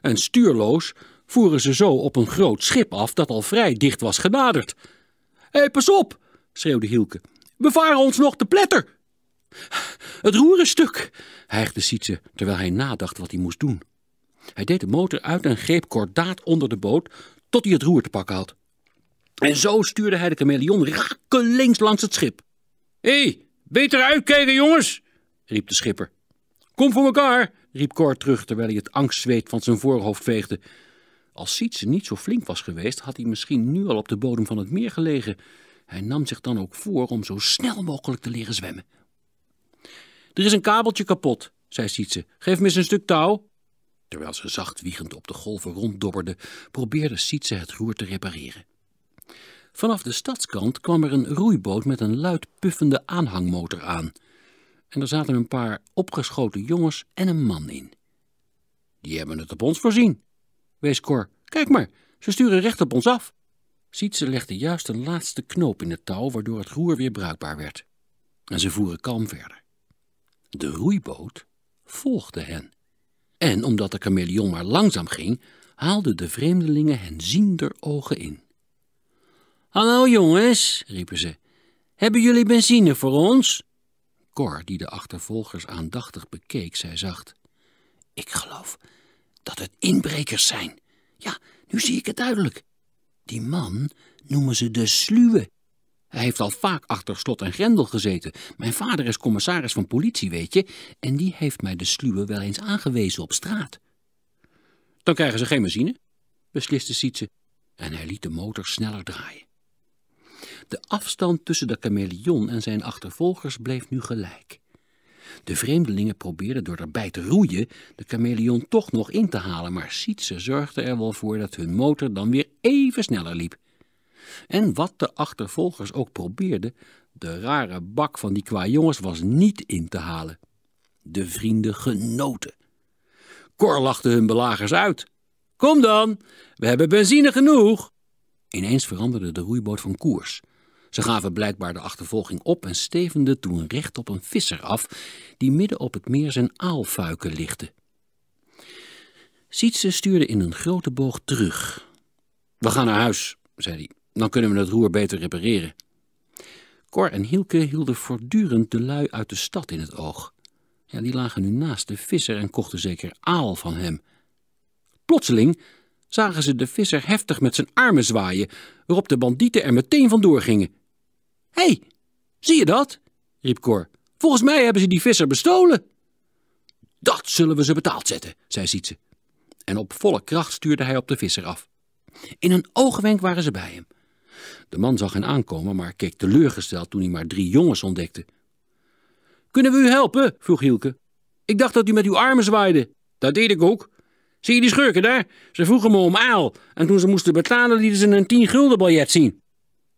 En stuurloos voeren ze zo op een groot schip af dat al vrij dicht was genaderd. Hé, hey, pas op! schreeuwde Hielke. We varen ons nog te pletter! Het roer is stuk, hijgde Sietse terwijl hij nadacht wat hij moest doen. Hij deed de motor uit en greep kordaat onder de boot tot hij het roer te pakken had. En zo stuurde hij de chameleon links langs het schip. Hé, hey, beter uitkijken, jongens, riep de schipper. Kom voor elkaar, riep Cor terug terwijl hij het angstzweet van zijn voorhoofd veegde. Als Sietse niet zo flink was geweest, had hij misschien nu al op de bodem van het meer gelegen. Hij nam zich dan ook voor om zo snel mogelijk te leren zwemmen. Er is een kabeltje kapot, zei Sietse. Geef me eens een stuk touw. Terwijl ze zacht wiegend op de golven ronddobberde, probeerde Sietse het roer te repareren. Vanaf de stadskant kwam er een roeiboot met een luid puffende aanhangmotor aan. En er zaten een paar opgeschoten jongens en een man in. Die hebben het op ons voorzien. Wees Cor, kijk maar, ze sturen recht op ons af. Sietse legde juist een laatste knoop in het touw, waardoor het roer weer bruikbaar werd. En ze voeren kalm verder. De roeiboot volgde hen. En omdat de chameleon maar langzaam ging, haalden de vreemdelingen hen ziender ogen in. Hallo jongens, riepen ze. Hebben jullie benzine voor ons? Cor, die de achtervolgers aandachtig bekeek, zei zacht. Ik geloof dat het inbrekers zijn. Ja, nu zie ik het duidelijk. Die man noemen ze de sluwe. Hij heeft al vaak achter slot en grendel gezeten. Mijn vader is commissaris van politie, weet je, en die heeft mij de sluwe wel eens aangewezen op straat. Dan krijgen ze geen benzine, besliste Sietse, en hij liet de motor sneller draaien. De afstand tussen de chameleon en zijn achtervolgers bleef nu gelijk. De vreemdelingen probeerden door erbij te roeien de chameleon toch nog in te halen, maar Sietse zorgde er wel voor dat hun motor dan weer even sneller liep. En wat de achtervolgers ook probeerden, de rare bak van die kwajongens was niet in te halen. De vrienden genoten. Cor lachte hun belagers uit. Kom dan, we hebben benzine genoeg. Ineens veranderde de roeiboot van koers. Ze gaven blijkbaar de achtervolging op en stevenden toen recht op een visser af, die midden op het meer zijn aalfuiken lichtte. Sietse stuurde in een grote boog terug. We gaan naar huis, zei hij. Dan kunnen we het roer beter repareren. Cor en Hielke hielden voortdurend de lui uit de stad in het oog. Ja, die lagen nu naast de visser en kochten zeker aal van hem. Plotseling zagen ze de visser heftig met zijn armen zwaaien, waarop de bandieten er meteen vandoor gingen hey, zie je dat? riep Cor. Volgens mij hebben ze die visser bestolen. Dat zullen we ze betaald zetten, zei Sietse. En op volle kracht stuurde hij op de visser af. In een oogwenk waren ze bij hem. De man zag hen aankomen, maar keek teleurgesteld toen hij maar drie jongens ontdekte. Kunnen we u helpen? vroeg Hielke. Ik dacht dat u met uw armen zwaaide. Dat deed ik ook. Zie je die schurken daar? Ze vroegen me om aal en toen ze moesten betalen lieten ze een tien gulden biljet zien.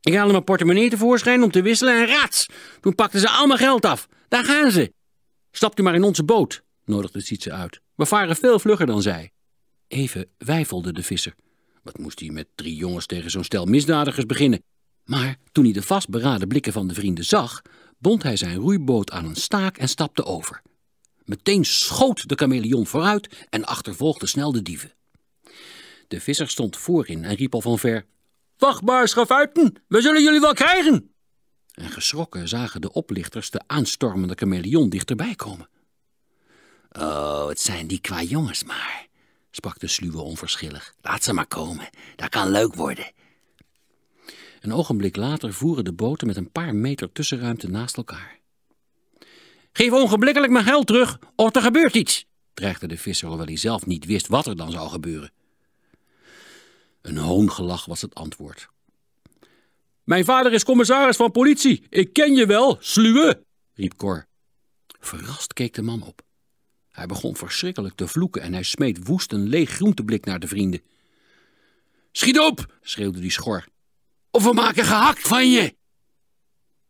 Ik haalde mijn portemonnee tevoorschijn om te wisselen en raads. Toen pakten ze al mijn geld af. Daar gaan ze! Stapt u maar in onze boot, nodigde Sietse uit. We varen veel vlugger dan zij. Even wijfelde de visser. Wat moest hij met drie jongens tegen zo'n stel misdadigers beginnen? Maar toen hij de vastberaden blikken van de vrienden zag, bond hij zijn roeiboot aan een staak en stapte over. Meteen schoot de kameleon vooruit en achtervolgde snel de dieven. De visser stond voorin en riep al van ver: maar, schafuiten, we zullen jullie wel krijgen! En geschrokken zagen de oplichters de aanstormende chameleon dichterbij komen. Oh, het zijn die qua jongens maar, sprak de sluwe onverschillig. Laat ze maar komen, dat kan leuk worden. Een ogenblik later voeren de boten met een paar meter tussenruimte naast elkaar. Geef ongeblikkelijk mijn geld terug, of er gebeurt iets, dreigde de visser, hoewel hij zelf niet wist wat er dan zou gebeuren. Een hoongelach was het antwoord. Mijn vader is commissaris van politie. Ik ken je wel, sluwe, riep Cor. Verrast keek de man op. Hij begon verschrikkelijk te vloeken en hij smeet woest een leeg groenteblik naar de vrienden. Schiet op, schreeuwde die schor. Of we maken gehakt van je.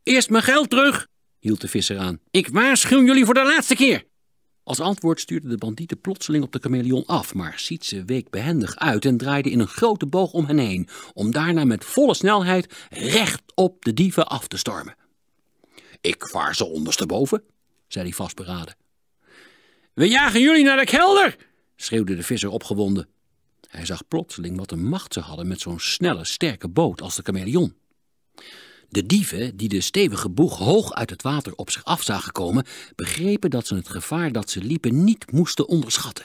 Eerst mijn geld terug, hield de visser aan. Ik waarschuw jullie voor de laatste keer. Als antwoord stuurde de bandieten plotseling op de chameleon af, maar Sietse week behendig uit en draaide in een grote boog om hen heen, om daarna met volle snelheid recht op de dieven af te stormen. Ik vaar ze ondersteboven, zei hij vastberaden. We jagen jullie naar de kelder, schreeuwde de visser opgewonden. Hij zag plotseling wat een macht ze hadden met zo'n snelle, sterke boot als de chameleon. De dieven, die de stevige boeg hoog uit het water op zich af zagen komen, begrepen dat ze het gevaar dat ze liepen niet moesten onderschatten.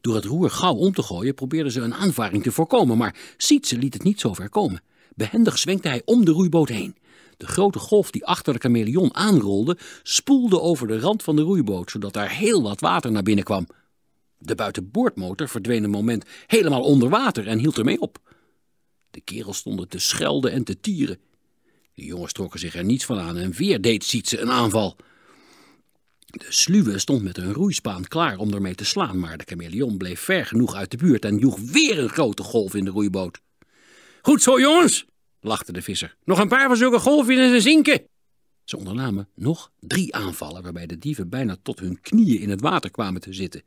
Door het roer gauw om te gooien probeerden ze een aanvaring te voorkomen, maar Sietse liet het niet zover komen. Behendig zwenkte hij om de roeiboot heen. De grote golf die achter de chameleon aanrolde, spoelde over de rand van de roeiboot, zodat daar heel wat water naar binnen kwam. De buitenboordmotor verdween een moment helemaal onder water en hield ermee op. De kerels stonden te schelden en te tieren. De jongens trokken zich er niets van aan en weer deed Sietse een aanval. De sluwe stond met een roeispaan klaar om ermee te slaan, maar de chameleon bleef ver genoeg uit de buurt en joeg weer een grote golf in de roeiboot. Goed zo, jongens, lachte de visser. Nog een paar van zulke golven en ze zinken. Ze ondernamen nog drie aanvallen, waarbij de dieven bijna tot hun knieën in het water kwamen te zitten.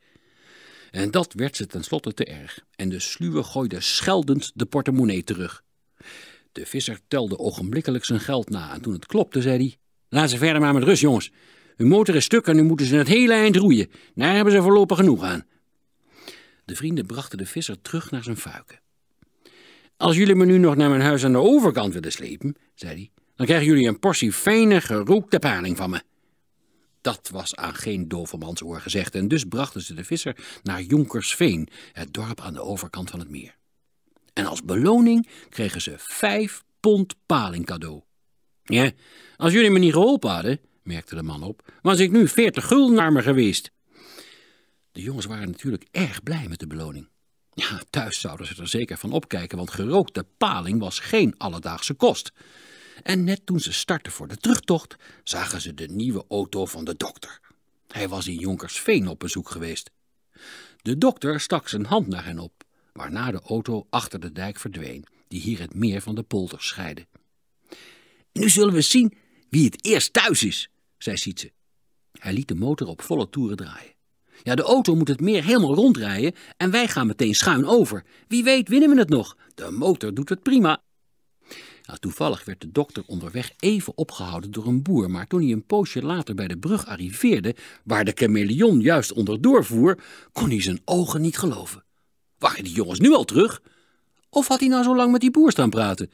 En dat werd ze tenslotte te erg, en de sluwe gooide scheldend de portemonnee terug. De visser telde ogenblikkelijk zijn geld na en toen het klopte, zei hij... Laat ze verder maar met rust, jongens. Uw motor is stuk en nu moeten ze het hele eind roeien. Daar hebben ze voorlopig genoeg aan. De vrienden brachten de visser terug naar zijn fuiken. Als jullie me nu nog naar mijn huis aan de overkant willen slepen, zei hij, dan krijgen jullie een portie fijne gerookte paling van me. Dat was aan geen dovermans oor gezegd en dus brachten ze de visser naar Jonkersveen, het dorp aan de overkant van het meer. En als beloning kregen ze vijf pond paling cadeau. Ja, als jullie me niet geholpen hadden, merkte de man op, was ik nu veertig gulden me geweest. De jongens waren natuurlijk erg blij met de beloning. Ja, thuis zouden ze er zeker van opkijken, want gerookte paling was geen alledaagse kost. En net toen ze startten voor de terugtocht, zagen ze de nieuwe auto van de dokter. Hij was in Jonkersveen op bezoek geweest. De dokter stak zijn hand naar hen op waarna de auto achter de dijk verdween, die hier het meer van de polder scheidde. Nu zullen we zien wie het eerst thuis is, zei Sietse. Hij liet de motor op volle toeren draaien. Ja, de auto moet het meer helemaal rondrijden en wij gaan meteen schuin over. Wie weet winnen we het nog. De motor doet het prima. toevallig werd de dokter onderweg even opgehouden door een boer, maar toen hij een poosje later bij de brug arriveerde, waar de chameleon juist onderdoor voer, kon hij zijn ogen niet geloven. Waren die jongens nu al terug? Of had hij nou zo lang met die boer staan praten?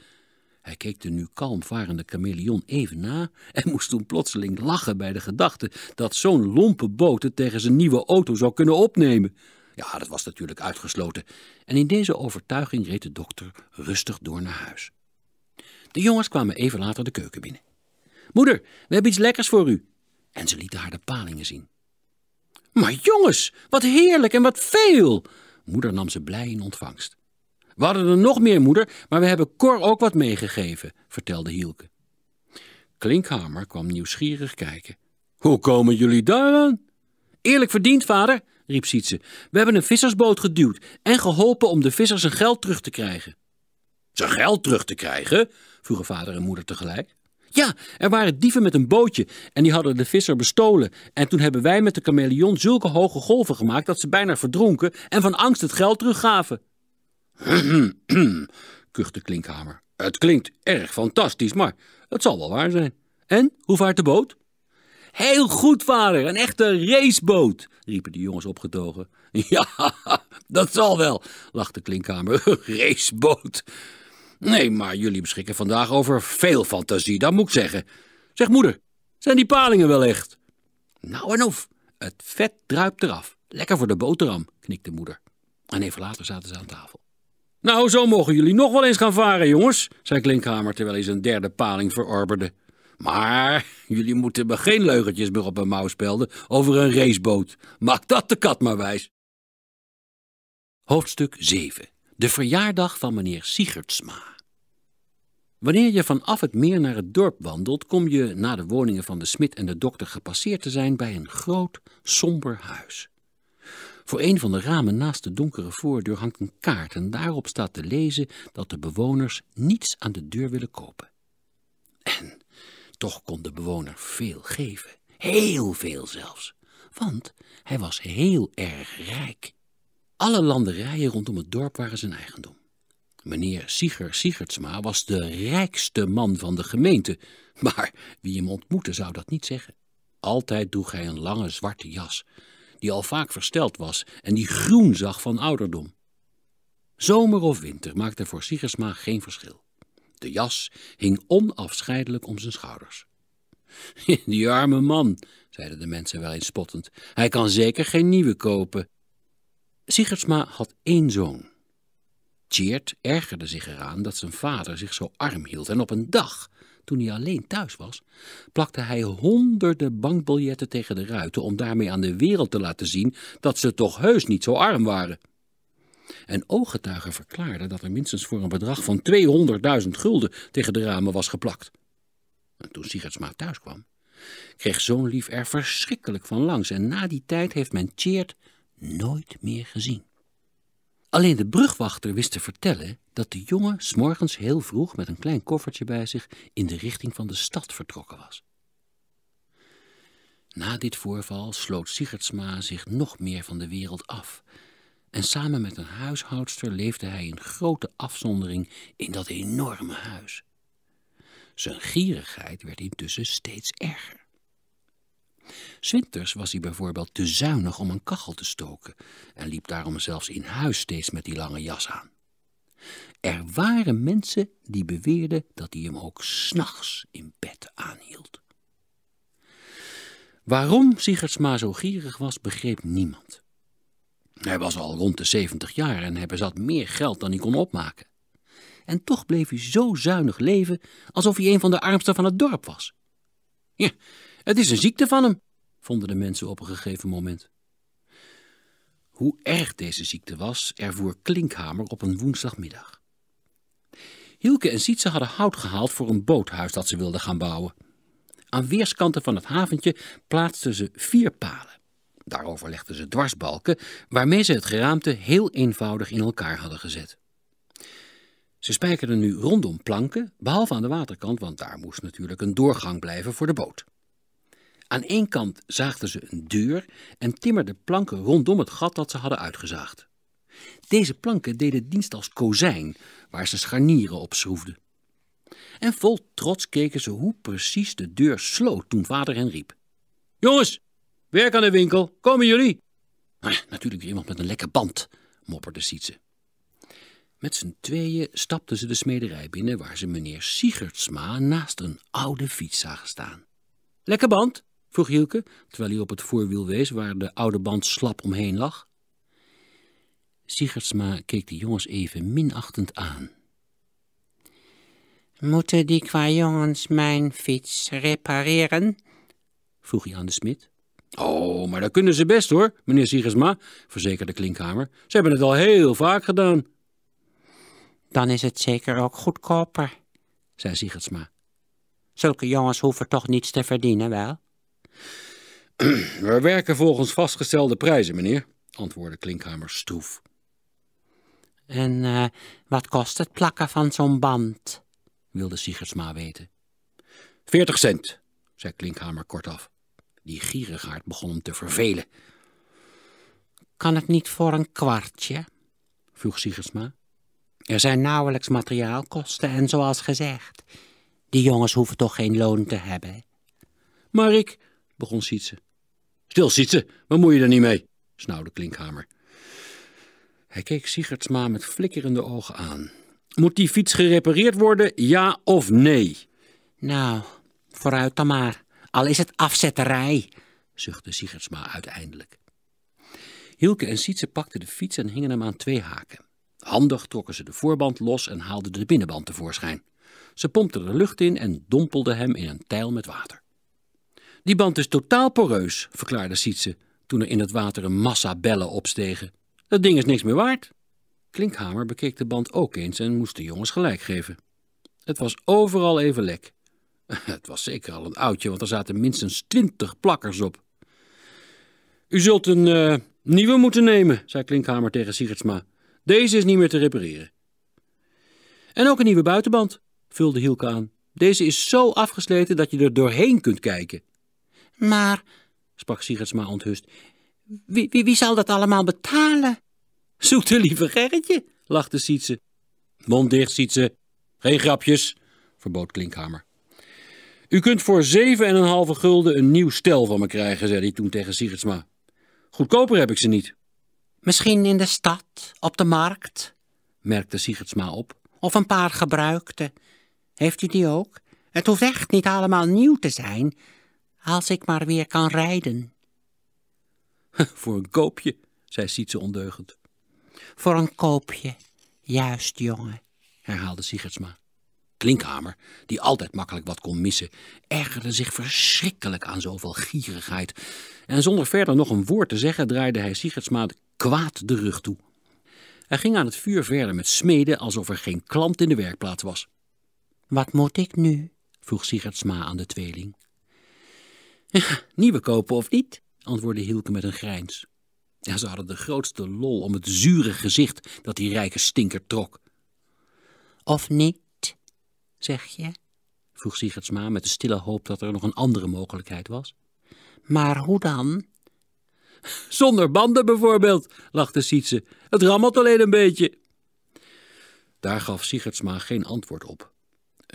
Hij keek de nu kalmvarende chameleon even na en moest toen plotseling lachen bij de gedachte dat zo'n lompe boot het tegen zijn nieuwe auto zou kunnen opnemen. Ja, dat was natuurlijk uitgesloten. En in deze overtuiging reed de dokter rustig door naar huis. De jongens kwamen even later de keuken binnen. Moeder, we hebben iets lekkers voor u. En ze lieten haar de palingen zien. Maar jongens, wat heerlijk en wat veel! Moeder nam ze blij in ontvangst. We hadden er nog meer, moeder, maar we hebben Cor ook wat meegegeven, vertelde Hielke. Klinkhamer kwam nieuwsgierig kijken. Hoe komen jullie daar aan? Eerlijk verdiend, vader, riep Sietse. We hebben een vissersboot geduwd en geholpen om de vissers zijn geld terug te krijgen. Zijn geld terug te krijgen? vroegen vader en moeder tegelijk. Ja, er waren dieven met een bootje en die hadden de visser bestolen. En toen hebben wij met de kameleon zulke hoge golven gemaakt dat ze bijna verdronken en van angst het geld teruggaven. (clears throat) kuchte Klinkhamer. Het klinkt erg fantastisch, maar het zal wel waar zijn. En, hoe vaart de boot? Heel goed, vader, een echte raceboot, riepen de jongens opgetogen. (laughs) Ja, dat zal wel, lachte Klinkhamer. (laughs) raceboot. Nee, maar jullie beschikken vandaag over veel fantasie, dat moet ik zeggen. Zeg moeder, zijn die palingen wel echt? Nou en of, het vet druipt eraf. Lekker voor de boterham, knikte moeder. En even later zaten ze aan tafel. Nou, zo mogen jullie nog wel eens gaan varen, jongens, zei Klinkhamer terwijl hij zijn derde paling verorberde. Maar jullie moeten me geen leugentjes meer op mijn mouw spelden over een raceboot. Maak dat de kat maar wijs. Hoofdstuk 7 de verjaardag van meneer Siegertsma. Wanneer je vanaf het meer naar het dorp wandelt, kom je, na de woningen van de smid en de dokter gepasseerd te zijn, bij een groot, somber huis. Voor een van de ramen naast de donkere voordeur hangt een kaart en daarop staat te lezen dat de bewoners niets aan de deur willen kopen. En toch kon de bewoner veel geven, heel veel zelfs, want hij was heel erg rijk. Alle landerijen rondom het dorp waren zijn eigendom. Meneer Sieger Siegertsma was de rijkste man van de gemeente, maar wie hem ontmoette zou dat niet zeggen. Altijd droeg hij een lange zwarte jas, die al vaak versteld was en die groen zag van ouderdom. Zomer of winter maakte voor Siegersma geen verschil. De jas hing onafscheidelijk om zijn schouders. (laughs) Die arme man, zeiden de mensen wel eens spottend, hij kan zeker geen nieuwe kopen. Sigurdsma had één zoon. Tjeerd ergerde zich eraan dat zijn vader zich zo arm hield en op een dag, toen hij alleen thuis was, plakte hij honderden bankbiljetten tegen de ruiten om daarmee aan de wereld te laten zien dat ze toch heus niet zo arm waren. En ooggetuigen verklaarden dat er minstens voor een bedrag van 200.000 gulden tegen de ramen was geplakt. En toen Sigurdsma thuis kwam, kreeg zoonlief lief er verschrikkelijk van langs en na die tijd heeft men Tjeerd nooit meer gezien. Alleen de brugwachter wist te vertellen dat de jongen s'morgens heel vroeg met een klein koffertje bij zich in de richting van de stad vertrokken was. Na dit voorval sloot Sigertsma zich nog meer van de wereld af en samen met een huishoudster leefde hij in grote afzondering in dat enorme huis. Zijn gierigheid werd intussen steeds erger. Zwinters was hij bijvoorbeeld te zuinig om een kachel te stoken en liep daarom zelfs in huis steeds met die lange jas aan. Er waren mensen die beweerden dat hij hem ook s'nachts in bed aanhield. Waarom Sigertsma zo gierig was, begreep niemand. Hij was al rond de zeventig jaar en hij bezat meer geld dan hij kon opmaken. En toch bleef hij zo zuinig leven, alsof hij een van de armsten van het dorp was. Ja, het is een ziekte van hem, vonden de mensen op een gegeven moment. Hoe erg deze ziekte was, ervoer Klinkhamer op een woensdagmiddag. Hielke en Sietse hadden hout gehaald voor een boothuis dat ze wilden gaan bouwen. Aan weerskanten van het haventje plaatsten ze vier palen. Daarover legden ze dwarsbalken, waarmee ze het geraamte heel eenvoudig in elkaar hadden gezet. Ze spijkerden nu rondom planken, behalve aan de waterkant, want daar moest natuurlijk een doorgang blijven voor de boot. Aan één kant zaagden ze een deur en timmerden planken rondom het gat dat ze hadden uitgezaagd. Deze planken deden dienst als kozijn, waar ze scharnieren op schroefden. En vol trots keken ze hoe precies de deur sloot toen vader hen riep. Jongens, werk aan de winkel, komen jullie? Ah, natuurlijk weer iemand met een lekker band, mopperde Sietse. Met z'n tweeën stapten ze de smederij binnen waar ze meneer Sigurdsma naast een oude fiets zagen staan. Lekker band, vroeg Hielke, terwijl hij op het voorwiel wees waar de oude band slap omheen lag. Sigertsma keek de jongens even minachtend aan. Moeten die qua jongens mijn fiets repareren? vroeg hij aan de smid. Oh, maar dat kunnen ze best hoor, meneer Sigersma, verzekerde Klinkhamer. Ze hebben het al heel vaak gedaan. Dan is het zeker ook goedkoper, zei Sigersma. Zulke jongens hoeven toch niets te verdienen, wel? (clears throat) We werken volgens vastgestelde prijzen, meneer, antwoordde Klinkhamer stroef. En eh, wat kost het plakken van zo'n band? wilde Sigersma weten. Veertig cent, zei Klinkhamer kortaf. Die gierigaard begon hem te vervelen. Kan het niet voor een kwartje? vroeg Sigersma. Er zijn nauwelijks materiaalkosten en zoals gezegd, die jongens hoeven toch geen loon te hebben. Maar ik, begon Sietse. Stil, Sietse, moet je er niet mee, snauwde Klinkhamer. Hij keek Sigurdsma met flikkerende ogen aan. Moet die fiets gerepareerd worden, ja of nee? Nou, vooruit dan maar. Al is het afzetterij, zuchtte Sigurdsma uiteindelijk. Hielke en Sietse pakten de fiets en hingen hem aan twee haken. Handig trokken ze de voorband los en haalden de binnenband tevoorschijn. Ze pompten er lucht in en dompelden hem in een teil met water. Die band is totaal poreus, verklaarde Sietse toen er in het water een massa bellen opstegen. Dat ding is niks meer waard. Klinkhamer bekeek de band ook eens en moest de jongens gelijk geven. Het was overal even lek. (laughs) Het was zeker al een oudje, want er zaten minstens twintig plakkers op. U zult een eh, nieuwe moeten nemen, zei Klinkhamer tegen Sigurdsma. Deze is niet meer te repareren. En ook een nieuwe buitenband, vulde Hielke aan. Deze is zo afgesleten dat je er doorheen kunt kijken. Maar, sprak Sigertsma onthust, wie, wie, wie zal dat allemaal betalen? Zoek de lieve Gerritje, lachte Sietse. Mond dicht, Sietse. Geen grapjes, verbood Klinkhamer. U kunt voor zeven en een halve gulden een nieuw stel van me krijgen, zei hij toen tegen Sigertsma. Goedkoper heb ik ze niet. Misschien in de stad, op de markt, merkte Sigertsma op. Of een paar gebruikte. Heeft u die ook? Het hoeft echt niet allemaal nieuw te zijn als ik maar weer kan rijden. (laughs) Voor een koopje, zei Sietse ondeugend. Voor een koopje, juist, jongen, herhaalde Sigertsma. Klinkhamer, die altijd makkelijk wat kon missen, ergerde zich verschrikkelijk aan zoveel gierigheid. En zonder verder nog een woord te zeggen, draaide hij Sigertsma kwaad de rug toe. Hij ging aan het vuur verder met smeden alsof er geen klant in de werkplaats was. Wat moet ik nu? vroeg Sigertsma aan de tweeling. Nieuwe kopen of niet, antwoordde Hielke met een grijns. Ja, ze hadden de grootste lol om het zure gezicht dat die rijke stinker trok. Of niet, zeg je? vroeg Sigertsma met de stille hoop dat er nog een andere mogelijkheid was. Maar hoe dan? Zonder banden bijvoorbeeld, lachte Sietse. Het rammelt alleen een beetje. Daar gaf Sigertsma geen antwoord op.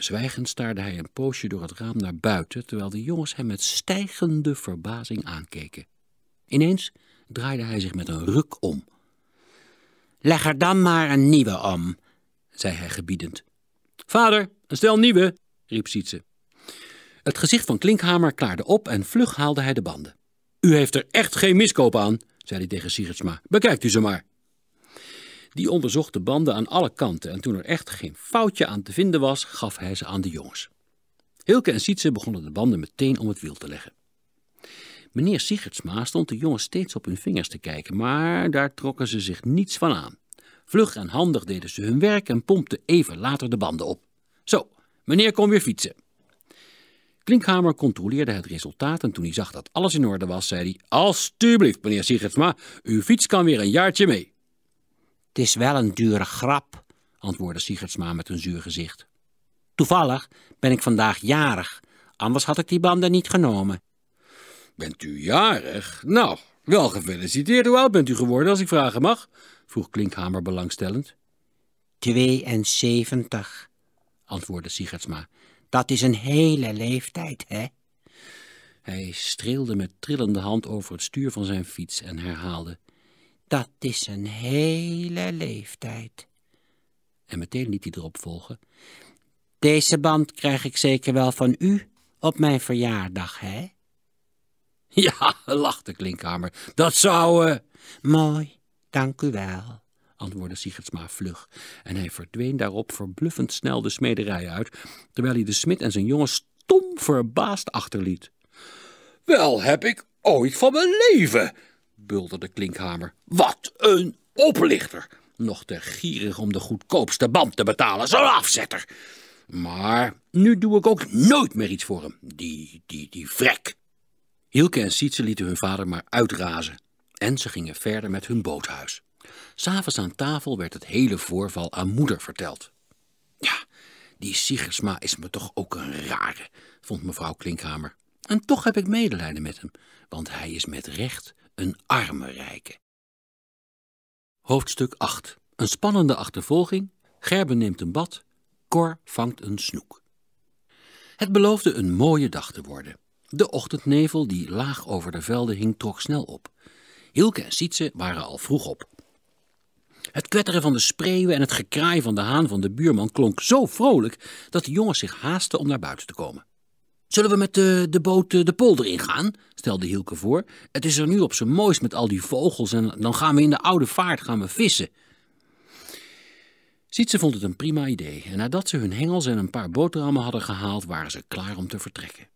Zwijgend staarde hij een poosje door het raam naar buiten, terwijl de jongens hem met stijgende verbazing aankeken. Ineens draaide hij zich met een ruk om. Leg er dan maar een nieuwe om, zei hij gebiedend. Vader, een stel nieuwe, riep Sietse. Het gezicht van Klinkhamer klaarde op en vlug haalde hij de banden. U heeft er echt geen miskoop aan, zei hij tegen Sigertsma. Bekijkt u ze maar. Die onderzocht de banden aan alle kanten en toen er echt geen foutje aan te vinden was, gaf hij ze aan de jongens. Hilke en Sietse begonnen de banden meteen om het wiel te leggen. Meneer Sigertsma stond de jongens steeds op hun vingers te kijken, maar daar trokken ze zich niets van aan. Vlug en handig deden ze hun werk en pompten even later de banden op. Zo, meneer kom weer fietsen. Klinkhamer controleerde het resultaat en toen hij zag dat alles in orde was, zei hij... Alsjeblieft, meneer Sigertsma, uw fiets kan weer een jaartje mee. Het is wel een dure grap, antwoordde Sigertsma met een zuur gezicht. Toevallig ben ik vandaag jarig, anders had ik die banden niet genomen. Bent u jarig? Nou, wel gefeliciteerd. Hoe oud bent u geworden, als ik vragen mag? vroeg Klinkhamer belangstellend. 72, antwoordde Sigertsma. Dat is een hele leeftijd, hè? Hij streelde met trillende hand over het stuur van zijn fiets en herhaalde: dat is een hele leeftijd. En meteen liet hij erop volgen. Deze band krijg ik zeker wel van u op mijn verjaardag, hè? (laughs) Ja, lachte Klinkhamer. Dat zou... Eh, mooi, dank u wel, antwoordde Sigertsma vlug. En hij verdween daarop verbluffend snel de smederij uit, terwijl hij de smid en zijn jongen stom verbaasd achterliet. Wel heb ik ooit van mijn leven, bulderde Klinkhamer. Wat een oplichter! Nog te gierig om de goedkoopste band te betalen, zo'n afzetter! Maar nu doe ik ook nooit meer iets voor hem, die, die, die vrek. Hielke en Sietse lieten hun vader maar uitrazen. En ze gingen verder met hun boothuis. S'avonds aan tafel werd het hele voorval aan moeder verteld. Ja, die Siegersma is me toch ook een rare, vond mevrouw Klinkhamer. En toch heb ik medelijden met hem, want hij is met recht een arme rijke. Hoofdstuk 8. Een spannende achtervolging. Gerben neemt een bad. Cor vangt een snoek. Het beloofde een mooie dag te worden. De ochtendnevel die laag over de velden hing trok snel op. Hilke en Sietse waren al vroeg op. Het kwetteren van de spreeuwen en het gekraai van de haan van de buurman klonk zo vrolijk dat de jongens zich haasten om naar buiten te komen. Zullen we met de, de boot eh, de polder ingaan? stelde Hielke voor. Het is er nu op zijn mooist met al die vogels en dan gaan we in de oude vaart gaan we vissen. Sietse vond het een prima idee en nadat ze hun hengels en een paar boterhammen hadden gehaald, waren ze klaar om te vertrekken.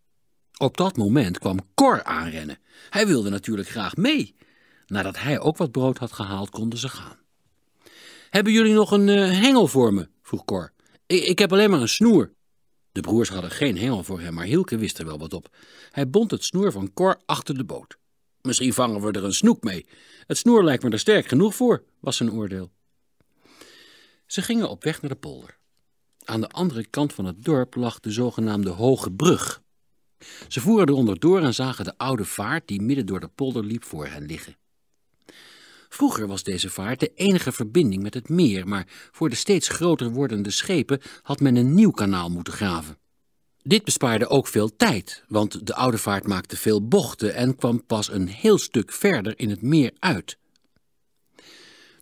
Op dat moment kwam Cor aanrennen. Hij wilde natuurlijk graag mee. Nadat hij ook wat brood had gehaald, konden ze gaan. Hebben jullie nog een eh, hengel voor me? vroeg Cor. Ik, ik heb alleen maar een snoer. De broers hadden geen hengel voor hem, maar Hielke wist er wel wat op. Hij bond het snoer van Cor achter de boot. Misschien vangen we er een snoek mee. Het snoer lijkt me er sterk genoeg voor, was zijn oordeel. Ze gingen op weg naar de polder. Aan de andere kant van het dorp lag de zogenaamde Hoge Brug. Ze voeren eronder door en zagen de oude vaart die midden door de polder liep voor hen liggen. Vroeger was deze vaart de enige verbinding met het meer, maar voor de steeds groter wordende schepen had men een nieuw kanaal moeten graven. Dit bespaarde ook veel tijd, want de oude vaart maakte veel bochten en kwam pas een heel stuk verder in het meer uit.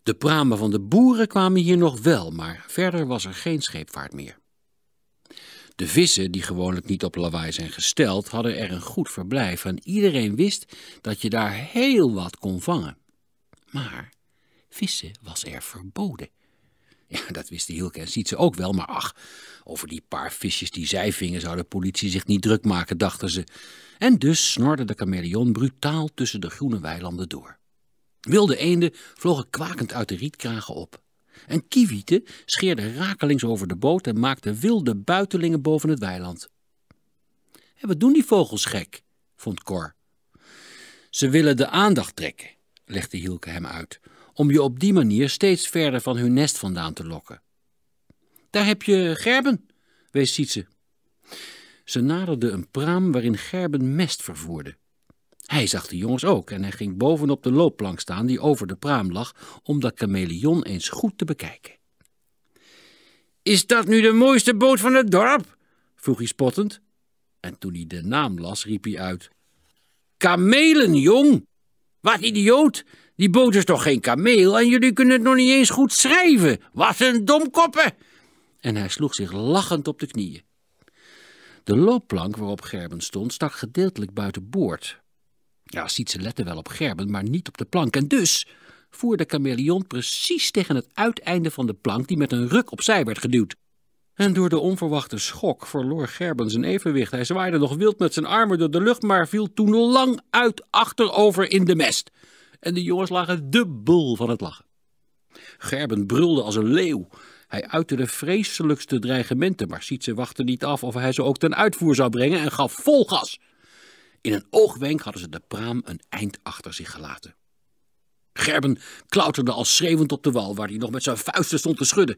De pramen van de boeren kwamen hier nog wel, maar verder was er geen scheepvaart meer. De vissen, die gewoonlijk niet op lawaai zijn gesteld, hadden er een goed verblijf en iedereen wist dat je daar heel wat kon vangen. Maar vissen was er verboden. Ja, dat wisten Hielke en Sietse ook wel, maar ach, over die paar visjes die zij vingen zou de politie zich niet druk maken, dachten ze. En dus snorde de chameleon brutaal tussen de groene weilanden door. Wilde eenden vlogen kwakend uit de rietkragen op. En kiewieten scheerden rakelings over de boot en maakten wilde buitelingen boven het weiland. En wat doen die vogels gek, vond Cor. Ze willen de aandacht trekken legde Hielke hem uit, om je op die manier steeds verder van hun nest vandaan te lokken. Daar heb je Gerben, wees Sietse. Ze naderde een praam waarin Gerben mest vervoerde. Hij zag de jongens ook en hij ging bovenop de loopplank staan die over de praam lag, om dat chameleon eens goed te bekijken. Is dat nu de mooiste boot van het dorp? vroeg hij spottend. En toen hij de naam las, riep hij uit. Kamelen, jong! Wat idioot! Die boot is toch geen kameel en jullie kunnen het nog niet eens goed schrijven. Wat een domkoppen! En hij sloeg zich lachend op de knieën. De loopplank waarop Gerben stond stak gedeeltelijk buiten boord. Ja, Sietse lette wel op Gerben, maar niet op de plank. En dus voer de chameleon precies tegen het uiteinde van de plank die met een ruk opzij werd geduwd. En door de onverwachte schok verloor Gerben zijn evenwicht. Hij zwaaide nog wild met zijn armen door de lucht, maar viel toen lang uit achterover in de mest. En de jongens lagen dubbel van het lachen. Gerben brulde als een leeuw. Hij uitte de vreselijkste dreigementen, maar Sietse wachtte niet af of hij ze ook ten uitvoer zou brengen en gaf vol gas. In een oogwenk hadden ze de praam een eind achter zich gelaten. Gerben klauterde al schreeuwend op de wal, waar hij nog met zijn vuisten stond te schudden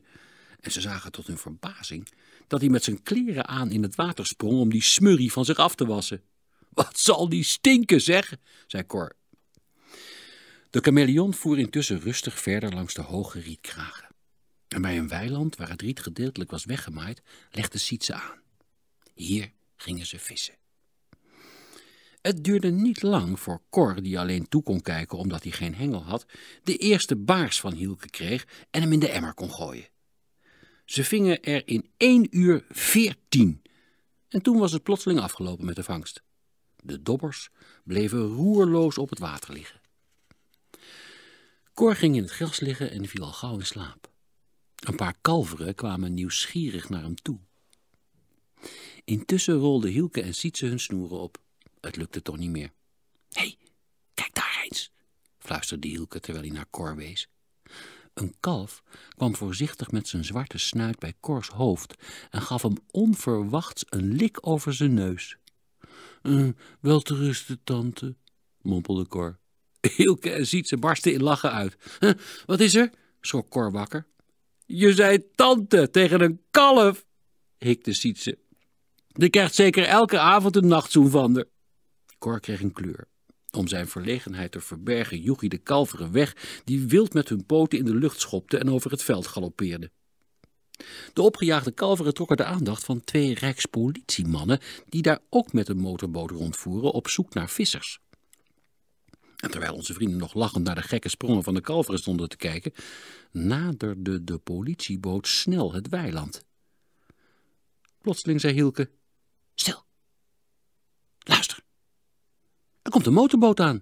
en ze zagen tot hun verbazing dat hij met zijn kleren aan in het water sprong om die smurrie van zich af te wassen. (laughs) Wat zal die stinken, zeggen? zei Cor. De chameleon voer intussen rustig verder langs de hoge rietkragen. En bij een weiland waar het riet gedeeltelijk was weggemaaid, legde Siet aan. Hier gingen ze vissen. Het duurde niet lang voor Cor, die alleen toe kon kijken omdat hij geen hengel had, de eerste baars van Hielke kreeg en hem in de emmer kon gooien. Ze vingen er in één uur veertien. En toen was het plotseling afgelopen met de vangst. De dobbers bleven roerloos op het water liggen. Cor ging in het gras liggen en viel al gauw in slaap. Een paar kalveren kwamen nieuwsgierig naar hem toe. Intussen rolden Hielke en Sietse hun snoeren op. Het lukte toch niet meer. Hé, hey, kijk daar eens, fluisterde Hielke terwijl hij naar Cor wees. Een kalf kwam voorzichtig met zijn zwarte snuit bij Kors hoofd en gaf hem onverwachts een lik over zijn neus. Eh, wel te rusten, tante, mompelde Cor. (laughs) Hielke en Zietse barsten in lachen uit. Eh, wat is er? schrok Cor wakker. Je zei tante tegen een kalf, hikte Sietse. Die krijgt zeker elke avond een nachtzoen van der. Cor kreeg een kleur. Om zijn verlegenheid te verbergen joeg hij de kalveren weg... die wild met hun poten in de lucht schopten en over het veld galoppeerden. De opgejaagde kalveren trokken de aandacht van twee rijkspolitiemannen... die daar ook met een motorboot rondvoeren op zoek naar vissers. En terwijl onze vrienden nog lachend naar de gekke sprongen van de kalveren stonden te kijken... naderde de politieboot snel het weiland. Plotseling zei Hielke... Stil, komt een motorboot aan.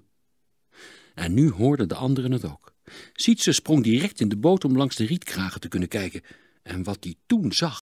En nu hoorden de anderen het ook. Sietse sprong direct in de boot om langs de rietkragen te kunnen kijken. En wat hij toen zag,